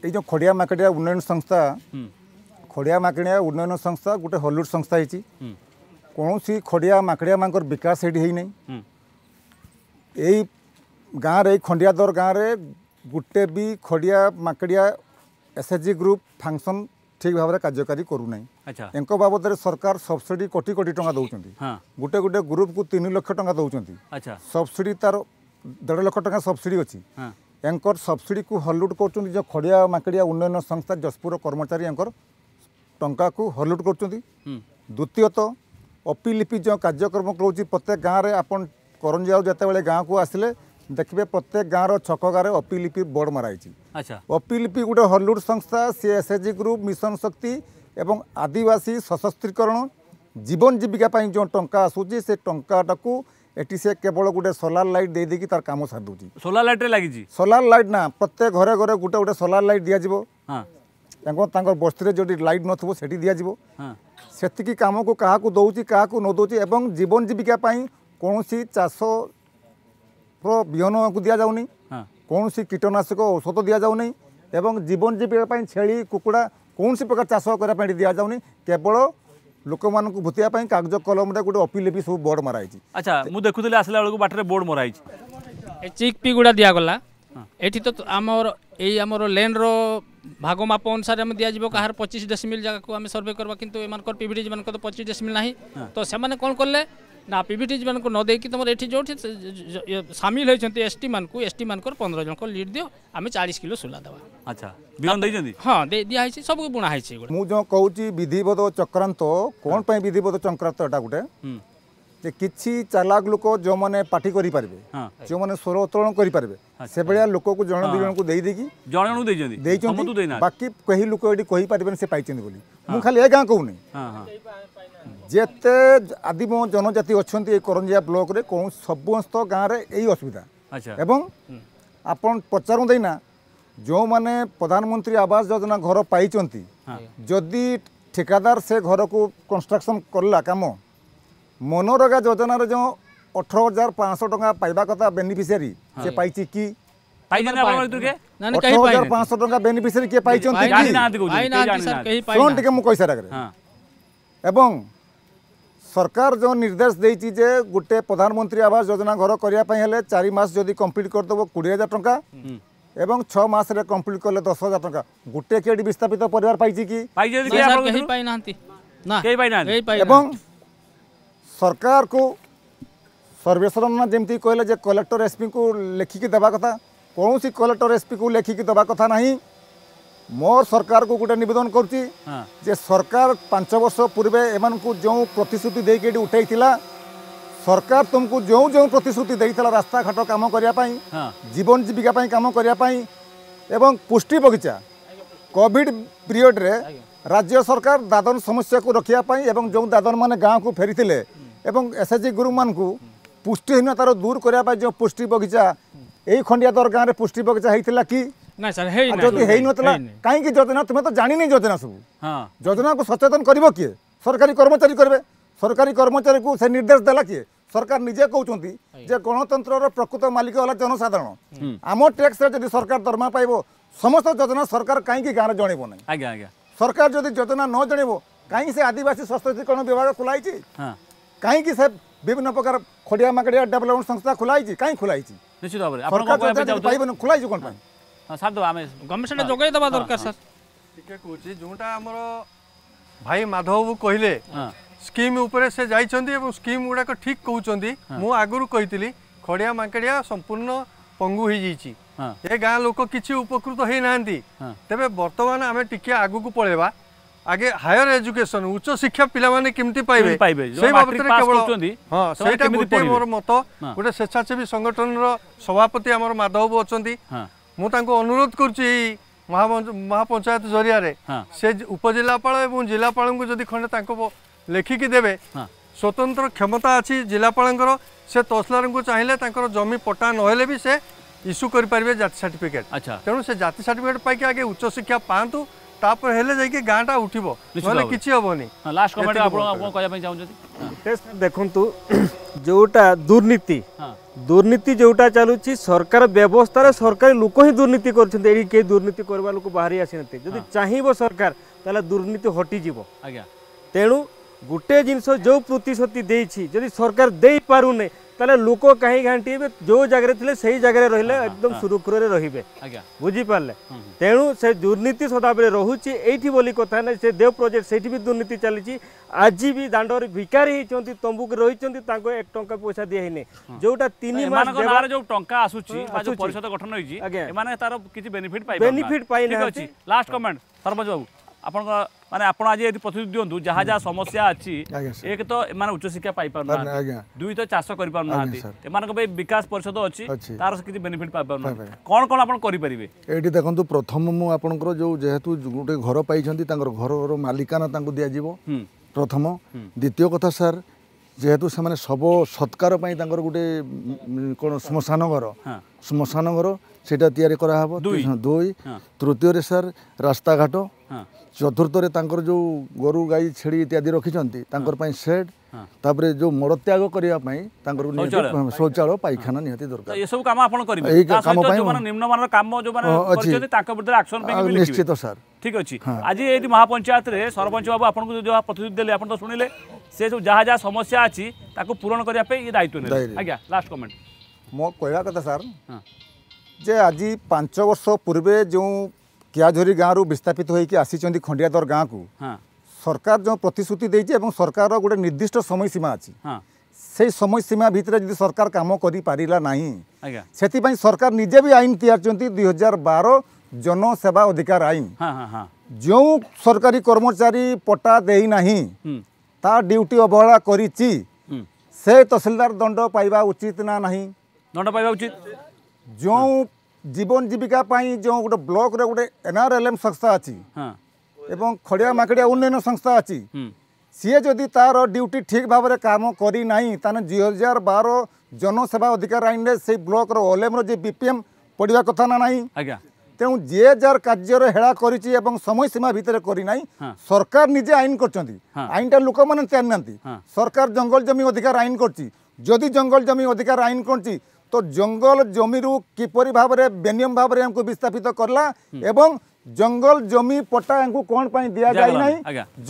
এই যে খড়িয়া মাকেডিয়া উন্নয়ন সংস্থা খড়িয়া মাকেডিয়া উন্নয়ন সংস্থা গোটে হলিউড সংস্থা হয়েছি কৌশি খড়িয়া মাকেডিয়া মাঙ্কর বিকাশ সেটি হয়ে নাই এই ଗାଁରେ ଏଇ ଖଣ୍ଡିଆଦର ଗାଁରେ ଗୋଟେ ବି Kharia Makadia S H G group function ଠିକ୍ ଭାବରେ କାର୍ଯ୍ୟକାରୀ କରୁନାହିଁ ୟାଙ୍କ ବାବଦରେ ସରକାର ସବସିଡି କୋଟି କୋଟି ଟଙ୍କା ଦେଉଛନ୍ତି ଗୋଟେ ଗୋଟେ ଗ୍ରୁପ୍କୁ ତିନି ଲକ୍ଷ ଟଙ୍କା ଦେଉଛନ୍ତି ସବସିଡି ତା'ର ଦେଢ଼ ଲକ୍ଷ ଟଙ୍କା ସବସିଡି ଅଛି ୟାଙ୍କର ସବସିଡ଼ିକୁ ହଲୁଟ୍ କରୁଛନ୍ତି ଯେଉଁ ଖଡ଼ିଆ ମାଙ୍କେଡ଼ିଆ ଉନ୍ନୟନ ସଂସ୍ଥା ଯଶପୁର କର୍ମଚାରୀ ୟାଙ୍କର ଟଙ୍କାକୁ ହଲୁଟ୍ କରୁଛନ୍ତି ଦ୍ୱିତୀୟତः ଅପିଲିପି ଯେଉଁ କାର୍ଯ୍ୟକ୍ରମ ରହୁଛି ପ୍ରତ୍ୟେକ ଗାଁରେ ଆପଣ କରଞ୍ଜି ଆଉ ଯେତେବେଳେ ଗାଁକୁ ଆସିଲେ ଦେଖିବେ ପ୍ରତ୍ୟେକ ଗାଁର ଛକ ଗାଁରେ ଅପିଲିପି ବୋର୍ଡ଼ ମରାହେଇଛି ଅପିଲିପି ଗୋଟେ ହଲୁଟ୍ ସଂସ୍ଥା ସିଏ S H G group mission Shakti ଏବଂ ଆଦିବାସୀ ସଶସ୍ତ୍ରୀକରଣ ଜୀବନ ଜୀବିକା ପାଇଁ ଯେଉଁ ଟଙ୍କା ଆସୁଛି ସେ ଟଙ୍କାଟାକୁ ଏଠି ସେ କେବଳ ଗୋଟେ ସୋଲାର ଲାଇଟ୍ ଦେଇଦେଇକି ତାର କାମ ସାରି ଦେଉଛି ସୋଲାର ଲାଇଟ୍ରେ ଲାଗିଛି ସୋଲାର ଲାଇଟ୍ ନା ପ୍ରତ୍ୟେକ ଘରେ ଘରେ ଗୋଟେ ଗୋଟେ ସୋଲାର ଲାଇଟ୍ ଦିଆଯିବ ତାଙ୍କ ତାଙ୍କର ବସ୍ତିରେ ଯଦି ଲାଇଟ୍ ନଥିବ ସେଠି ଦିଆଯିବ ସେତିକି କାମକୁ କାହାକୁ ଦେଉଛି କାହାକୁ ନ ଦେଉଛି ଏବଂ ଜୀବନ ଜୀବିକା ପାଇଁ କୌଣସି ଚାଷର ବିହନକୁ ଦିଆଯାଉନି କୌଣସି କୀଟନାଶକ ଔଷଧ ଦିଆଯାଉନି ଏବଂ ଜୀବନ ଜୀବିକା ପାଇଁ ଛେଳି କୁକୁଡ଼ା କୌଣସି ପ୍ରକାର ଚାଷ କରିବା ପାଇଁ ଦିଆଯାଉନି କେବଳ ଲୋକମାନଙ୍କୁ ଭୁତେଇବା ପାଇଁ କାଗଜ କଲମରେ ଗୋଟେ ଅପିଲ ବି ସବୁ ବୋର୍ଡ ମରାହେଇଛି ଆଚ୍ଛା ମୁଁ ଦେଖୁଥିଲି ଆସିଲା ବେଳକୁ ବାଟରେ ବୋର୍ଡ ମରାହେଇଛି ଏ ଚିକ୍ ପି ଗୁଡ଼ା ଦିଆଗଲା ଏଠି ତ ଆମର ଏଇ ଆମର ଲେନ୍ର ଭାଗ ମାପ ଅନୁସାରେ ଆମେ ଦିଆଯିବ କାହାର ପଚିଶ ଡେସିମିଲ୍ ଜାଗାକୁ ଆମେ ସର୍ଭେ କରିବା କିନ୍ତୁ ଏମାନଙ୍କର ପିଭିଡିଜ୍ ମାନଙ୍କର ତ ପଚିଶ ଡେସିମିଲ୍ ନାହିଁ ତ ସେମାନେ କ'ଣ କଲେ না পিভিটিজ মানুষ নদেকি তোমার এটি যেটি সামিল হয়েছেন এসটি মানুষ এসটি মানুষ পনেরো জনক লিড দিও আমি চাশ কিলো সুলা দেওয়া আচ্ছা হ্যাঁ দিয়া হয়েছে সবু বুণা হয়েছে মু যে কৌছি বিধিবদ্ধ চক্রান্ত কোণ পাই বিধিবদ্ধ চক্রান্ত এটা গোটে যে কিছু চালাক লোক যে পার্টি করে পারবে যে স্বর উত্তোলন করে পারবে সেভাবে লোককে জন দুই জনক দেই দেকি জনকু দেইছেন দেইছেন বাকি কহি লোক এটি কহি পারবেন সে পাইছেন বলি মু খালি এ গাঁ কহুনি ଯେତେ ଆଦିମ ଜନଜାତି ଅଛନ୍ତି ଏ କରଞ୍ଜିଆ ବ୍ଲକରେ କୌଣ ସମସ୍ତ ଗାଁରେ ଏଇ ଅସୁବିଧା ଏବଂ ଆପଣ ପଚାରନ୍ତୁ ଏଇନା ଯେଉଁମାନେ ପ୍ରଧାନମନ୍ତ୍ରୀ ଆବାସ ଯୋଜନା ଘର ପାଇଛନ୍ତି ଯଦି ଠିକାଦାର ସେ ଘରକୁ କନଷ୍ଟ୍ରକ୍ସନ୍ କଲା କାମ ମନୋରଗା ଯୋଜନାରେ ଯେଉଁ ଅଠର ହଜାର ପାଞ୍ଚଶହ ଟଙ୍କା ପାଇବା କଥା ବେନିଫିସିଆରୀ ସେ ପାଇଛି କି ଅଠର ହଜାର ପାଞ୍ଚଶହ ଟଙ୍କା ବେନିଫିସିଆରୀ କିଏ ପାଇଛନ୍ତି ଶୁଣ ଟିକେ ମୁଁ କହିସାର ଆଗରେ ଏବଂ ସରକାର ଯେଉଁ ନିର୍ଦ୍ଦେଶ ଦେଇଛି ଯେ ଗୋଟେ ପ୍ରଧାନମନ୍ତ୍ରୀ ଆବାସ ଯୋଜନା ଘର କରିବା ପାଇଁ ହେଲେ ଚାରି ମାସ ଯଦି କମ୍ପ୍ଲିଟ୍ କରିଦେବ କୋଡ଼ିଏ ହଜାର ଟଙ୍କା ଏବଂ ଛଅ ମାସରେ କମ୍ପ୍ଲିଟ୍ କଲେ ଦଶ ହଜାର ଟଙ୍କା ଗୋଟେ କେଡ଼ି ବିସ୍ଥାପିତ ପରିବାର ପାଇଛି କି ଏବଂ ସରକାରକୁ ସର୍ବେଶ୍ୱରନା ଯେମିତି କହିଲେ ଯେ କଲେକ୍ଟର ଏସ୍ପିଙ୍କୁ ଲେଖିକି ଦେବା କଥା କୌଣସି କଲେକ୍ଟର ଏସ୍ପିକୁ ଲେଖିକି ଦେବା କଥା ନାହିଁ ମୋର ସରକାରକୁ ଗୋଟେ ନିବେଦନ କରୁଛି ଯେ ସରକାର ପାଞ୍ଚ ବର୍ଷ ପୂର୍ବେ ଏମାନଙ୍କୁ ଯେଉଁ ପ୍ରତିଶ୍ରୁତି ଦେଇକି ଏଠି ଉଠାଇଥିଲା ସରକାର ତୁମକୁ ଯେଉଁ ଯେଉଁ ପ୍ରତିଶ୍ରୁତି ଦେଇଥିଲା ରାସ୍ତାଘାଟ କାମ କରିବା ପାଇଁ ଜୀବନ ଜୀବିକା ପାଇଁ କାମ କରିବା ପାଇଁ ଏବଂ ପୁଷ୍ଟି ବଗିଚା କୋଭିଡ଼ ପିରିୟଡ଼ରେ ରାଜ୍ୟ ସରକାର ଦାଦନ ସମସ୍ୟାକୁ ରଖିବା ପାଇଁ ଏବଂ ଯେଉଁ ଦାଦନମାନେ ଗାଁକୁ ଫେରିଥିଲେ ଏବଂ ଏସ୍ ଏଚ୍ ଜି ଗୁରୁମାନଙ୍କୁ ପୁଷ୍ଟିହୀନତାରୁ ଦୂର କରିବା ପାଇଁ ଯେଉଁ ପୁଷ୍ଟି ବଗିଚା ଏଇ ଖଣ୍ଡିଆଦର ଗାଁରେ ପୁଷ୍ଟି ବଗିଚା ହେଇଥିଲା କି ନାଇଁ ସାର୍ ହେଇ ଯଦି ହେଇନଥିଲା କାହିଁକି ଯୋଜନା ତୁମେ ତ ଜାଣିନି ଯୋଜନା ସବୁ ଯୋଜନାକୁ ସଚେତନ କରିବ କିଏ ସରକାରୀ କର୍ମଚାରୀ କରିବେ ସରକାରୀ କର୍ମଚାରୀକୁ ସେ ନିର୍ଦ୍ଦେଶ ଦେଲା କିଏ ସରକାର ନିଜେ କହୁଛନ୍ତି ଯେ ଗଣତନ୍ତ୍ରର ପ୍ରକୃତ ମାଲିକ ହେଲା ଜନସାଧାରଣ ଆମ ଟ୍ୟାକ୍ସରେ ଯଦି ସରକାର ଦରମା ପାଇବ ସମସ୍ତ ଯୋଜନା ସରକାର କାହିଁକି ଗାଁରେ ଜଣେଇବ ନାହିଁ ସରକାର ଯଦି ଯୋଜନା ନ ଜଣେଇବ କାହିଁକି ସେ ଆଦିବାସୀ ସଶକ୍ତିକରଣ ବିଭାଗ ଖୋଲା ହେଇଛି କାହିଁକି ସେ ବିଭିନ୍ନ ପ୍ରକାର ଖଡ଼ିଆ মাকড়িয়া ডেভেলপমেন্ট ସଂସ୍ଥା ଖୋଲା ହେଇଛି କାହିଁକି ଖୋଲା ହେଇଛି নিশ্চিত ভাবে ଖୋଲା ହେଇଛି କଣ ପାଇଁ ସାରିଦେବା ଆମେ ଗଭର୍ଣ୍ଣମେଣ୍ଟ ଯୋଗାଇ ଦେବା ଦରକାର ସାର୍ ଟିକେ କହୁଛି ଯେଉଁଟା ଆମର ଭାଇ ମାଧବବାବୁ କହିଲେ ସ୍କିମ୍ ଉପରେ ସେ ଯାଇଛନ୍ତି ଏବଂ ସ୍କିମ୍ ଗୁଡ଼ାକ ଠିକ୍ କହୁଛନ୍ତି ମୁଁ ଆଗରୁ କହିଥିଲି ଖଡ଼ିଆ ମାଙ୍କଡ଼ିଆ ସମ୍ପୂର୍ଣ୍ଣ ପଙ୍ଗୁ ହେଇଯାଇଛି ଏ ଗାଁ ଲୋକ କିଛି ଉପକୃତ ହେଇନାହାନ୍ତି ତେବେ ବର୍ତ୍ତମାନ ଆମେ ଟିକେ ଆଗକୁ ପଳେଇବା ଆଗେ ହାୟର ଏଜୁକେସନ ଉଚ୍ଚ ଶିକ୍ଷା ପିଲାମାନେ କେମିତି ପାଇବେ ପାଇବେ ସେଇ ବାବଦରେ କେବଳ ହଁ ସେଇଟା ମୋର ମତ ଗୋଟେ ସ୍ୱେଚ୍ଛାସେବୀ ସଂଗଠନର ସଭାପତି ଆମର ମାଧବ ଅଛନ୍ତି मुझे अनुरोध करुच्ची মহাপঞ্চায়েত জরিয়ারে সে উপজেলাপাল এবং জেলাপাল যদি খন্ডে তাঁর লেখিকি দেবে স্বতন্ত্র ক্ষমতা আছে জেলাপালঙ্কর সে তহসিলার চাইলে তাঁর জমি পটা নহলে বি সে ইস্যু করে পারবে জাতি সার্টিফিকেট তেমন সে জাতি সার্টিফিকেট পাইকি আগে উচ্চশিক্ষা পাঁতু तापर हेले जाई के गांटा उठिबो माने किछि होबोनी लास्ट कमेंट आपन आपन कहय पई चाहू जदी टेस्ट देखंतु जोटा दुर्नीति दुर्नीति जोटा चालू छि सरकार व्यवस्था रे सरकारी लोक ही दुर्नीति करछन एही के दुर्नीति करबा लोक बाहरी आसी नते जदी चाहिबो सरकार तले दुर्नीति हटि जिवो आज्ञा तेनु गुटे जिंस जो प्रतिश्रुति देछि जदी सरकार देई पारु ने ताले लोक कहीं घंटी भी जो जगह थे सही जगह रही एकदम सुरखुर रे बुझीपारे तेणु से दुर्नीति सदा बेले रोचे ये कथा ना से देव प्रोजेक्ट से भी दुर्नीति चली आज भी दाण्डर भिकारी होती तंबुक रही एक टाँग पैसा दिए जोटा तीन जो टाँचा आसान गठन होनिफिट बेनिफिट पाई আপনার মানে আপনার আজ এটি প্রতিশ্রুতি দিও যা যা সমস্যা আছে এক তো এমানে উচ্চশিক্ষা পাইপার না দুই তো চাষ করিপার না এমানক পাই বিকাশ পরিষদ অছি তার কিছু বেনিফিট পাইপার না কোন কোন আপন করি পারিবে এটি দেখন্তু প্রথম মু আপনকর যে যেহেতু গোটে ঘর পাইছন্তি তাঙ্কর ঘরর মালিকানা তাঙ্কু দিয়া জীব প্রথম দ্বিতীয় কথা স্যার যেহেতু সেমানে শব সৎকার পাই তাঙ্কর গোটে কোন শ্মশান ঘর শ্মশান ঘর সেটা তৈরি করা হব দুই তৃতীয়রে স্যার রাস্তাঘাট ଚତୁର୍ଥରେ ତାଙ୍କର ଯେଉଁ ଗୋରୁ ଗାଈ ଛେଳି ଇତ୍ୟାଦି ରଖିଛନ୍ତି ତାଙ୍କର ପାଇଁ ସେଡ୍ ତାପରେ ଯେଉଁ ମଳତ୍ୟାଗ କରିବା ପାଇଁ ତାଙ୍କର ଶୌଚାଳୟ ପାଇଖାନା ନିହାତି ଦରକାର ଏସବୁ କାମ ଆପଣ କରିବେ ଏଇ କାମ ପାଇଁ ନିମ୍ନମାନର କାମ ଯେଉଁମାନେ କରିଛନ୍ତି ତାଙ୍କ ବିରୁଦ୍ଧରେ ଆକ୍ସନ ପାଇଁ ନିଶ୍ଚିତ ସାର୍ ଠିକ ଅଛି ଆଜି ଏଇଠି ମହାପଞ୍ଚାୟତରେ ସରପଞ୍ଚ ବାବୁ ଆପଣଙ୍କୁ ଯେଉଁ ପ୍ରତିଶ୍ରୁତି ଦେଲେ ଆପଣ ତ ଶୁଣିଲେ ସେ ସବୁ ଯାହା ଯାହା ସମସ୍ୟା ଅଛି ତାକୁ ପୂରଣ କରିବା ପାଇଁ ଇଏ ଦାୟିତ୍ୱ ନେଲେ ଆଜ୍ଞା ଲାଷ୍ଟ କମେଣ୍ଟ ମୋ କହିବା କଥା ସାର୍ ଯେ ଆଜି ପାଞ୍ଚ ବର୍ଷ ପୂର୍ବେ ଯେଉଁ କିଆଝରି ଗାଁରୁ ବିସ୍ଥାପିତ ହୋଇକି ଆସିଛନ୍ତି ଖଣ୍ଡିଆଧର ଗାଁକୁ ସରକାର ଯେଉଁ ପ୍ରତିଶ୍ରୁତି ଦେଇଛି ଏବଂ ସରକାରର ଗୋଟେ ନିର୍ଦ୍ଦିଷ୍ଟ ସମୟସୀମା ଅଛି ସେଇ ସମୟସୀମା ଭିତରେ ଯଦି ସରକାର କାମ କରିପାରିଲା ନାହିଁ ସେଥିପାଇଁ ସରକାର ନିଜେ ବି ଆଇନ ତିଆରିଛନ୍ତି ଦୁଇ ହଜାର ବାର ଜନସେବା ଅଧିକାର ଆଇନ ଯେଉଁ ସରକାରୀ କର୍ମଚାରୀ ପଟା ଦେଇନାହିଁ ତା ଡ୍ୟୁଟି ଅବହେଳା କରିଛି ସେ ତହସିଲଦାର ଦଣ୍ଡ ପାଇବା ଉଚିତ ନା ନାହିଁ ଦଣ୍ଡ ପାଇବା ଉଚିତ ଯେଉଁ জীবন জীবিকা পাই যে গোটে ব্লকরে গোটে এনআরএলএম সংস্থা আছে এবং খড়িয়া মাকড়িয়া উন্নয়ন সংস্থা আছে ସିଏ ଯଦି ତାର ଡ୍ୟୁଟି ଠିକ୍ ଭାବରେ କାମ କରିନାହିଁ ତାହେଲେ ଦୁଇ ହଜାର ବାର ଜନସେବା ଅଧିକାର ଆଇନରେ ସେଇ ବ୍ଲକର ଓଲେମ୍ର ଯେ ବି ପି ଏମ୍ ପଡ଼ିବା କଥା ନା ନାହିଁ ଆଜ୍ଞା ତେଣୁ ଯିଏ ଯାହାର କାର୍ଯ୍ୟରେ ହେଳା କରିଛି ଏବଂ ସମୟସୀମା ଭିତରେ କରିନାହିଁ ସରକାର ନିଜେ ଆଇନ କରିଛନ୍ତି ଆଇନଟା ଲୋକମାନେ ଜାଣିନାହାନ୍ତି ସରକାର ଜଙ୍ଗଲ ଜମି ଅଧିକାର ଆଇନ କରିଛି ଯଦି ଜଙ୍ଗଲ ଜମି ଅଧିକାର ଆଇନ କରିଛି তো জঙ্গল জমিরু কিপরি ভাবে বেনিয়ম ভাবে আমি বিস্থাপিত করলা এবং জঙ্গল জমি পটা আমি কোণ পাই দিয়া যাই না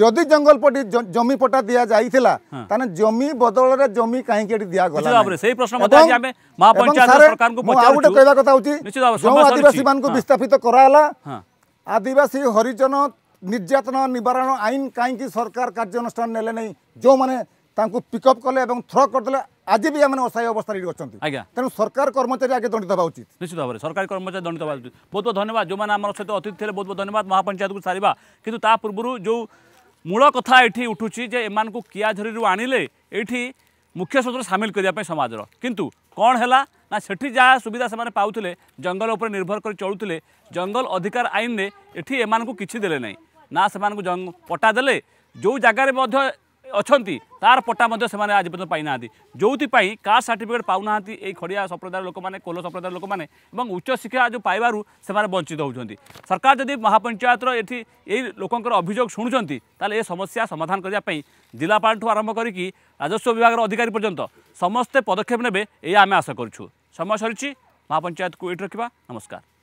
যদি জঙ্গল পটি জমি পটা দিয়া যাইতিলা তাহলে জমি বদলরে জমি কাহিকি এটি দিয়া গলা সেই প্রশ্ন মধ্যে আমি মহা পঞ্চায়েত সরকার কো পচারু আউটে কইবা কথা হচ্ছে যো আদিবাসী মানকু বিস্থাপিত করালা আদিবাসী হরিজন নির্যাতন নিবারণ আইন কাহিকি সরকার কার্যানুষ্ঠান নেলে নাই যো মানে তাঙ্কু পিকআপ কলে এবং থ্র করদলে আজি ବି ଏମାନେ ଅସହାୟ ଅବସ୍ଥାରେ ଏଠି ଅଛନ୍ତି ଆଜ୍ଞା ତେଣୁ ସରକାର କର୍ମଚାରୀ ଆଗେ ଦଣ୍ଡିତ ହେବା ଉଚିତ ନିଶ୍ଚିତ ଭାବରେ ସରକାରୀ କର୍ମଚାରୀ ଦଣ୍ଡିତ ହେବା ଉଚିତ ବହୁତ ବହୁତ ଧନ୍ୟବାଦ ଯେଉଁମାନେ ଆମର ସହିତ ଅତିଥି ଥିଲେ ବହୁତ ବହୁତ ଧନ୍ୟବାଦ ମହାପଞ୍ଚାୟତକୁ ସାରିବା କିନ୍ତୁ ତା ପୂର୍ବରୁ ଯେଉଁ ମୂଳ କଥା ଏଠି ଉଠୁଛି ଯେ ଏମାନଙ୍କୁ କିଆଝରିରୁ ଆଣିଲେ ଏଇଠି ମୁଖ୍ୟ ସ୍ରୋତରେ ସାମିଲ କରିବା ପାଇଁ ସମାଜର କିନ୍ତୁ କ'ଣ ହେଲା ନା ସେଠି ଯାହା ସୁବିଧା ସେମାନେ ପାଉଥିଲେ ଜଙ୍ଗଲ ଉପରେ ନିର୍ଭର କରି ଚଳୁଥିଲେ ଜଙ୍ଗଲ ଅଧିକାର ଆଇନରେ ଏଠି ଏମାନଙ୍କୁ କିଛି ଦେଲେ ନାହିଁ ନା ସେମାନଙ୍କୁ ପଟା ଦେଲେ ଯେଉଁ ଜାଗାରେ ମଧ୍ୟ ଅଛନ୍ତି ତାର ପଟ୍ଟା ମଧ୍ୟ ସେମାନେ ଆଜି ପର୍ଯ୍ୟନ୍ତ ପାଇନାହାନ୍ତି ଯେଉଁଥିପାଇଁ କାଷ୍ଟ ସାର୍ଟିଫିକେଟ୍ ପାଉନାହାନ୍ତି ଏହି ଖଡ଼ିଆ ସମ୍ପ୍ରଦାୟର ଲୋକମାନେ କୋଲ ସମ୍ପ୍ରଦାୟର ଲୋକମାନେ ଏବଂ ଉଚ୍ଚଶିକ୍ଷା ଯେଉଁ ପାଇବାରୁ ସେମାନେ ବଞ୍ଚିତ ହେଉଛନ୍ତି ସରକାର ଯଦି ମହାପଞ୍ଚାୟତର ଏଠି ଏହି ଲୋକଙ୍କର ଅଭିଯୋଗ ଶୁଣୁଛନ୍ତି ତାହେଲେ ଏ ସମସ୍ୟା ସମାଧାନ କରିବା ପାଇଁ ଜିଲ୍ଲାପାଳଠୁ ଆରମ୍ଭ କରିକି ରାଜସ୍ୱ ବିଭାଗର ଅଧିକାରୀ ପର୍ଯ୍ୟନ୍ତ ସମସ୍ତେ ପଦକ୍ଷେପ ନେବେ ଏହା ଆମେ ଆଶା କରୁଛୁ ସମୟ ସରିଛି ମହାପଞ୍ଚାୟତକୁ ଏଇଠି ରଖିବା ନମସ୍କାର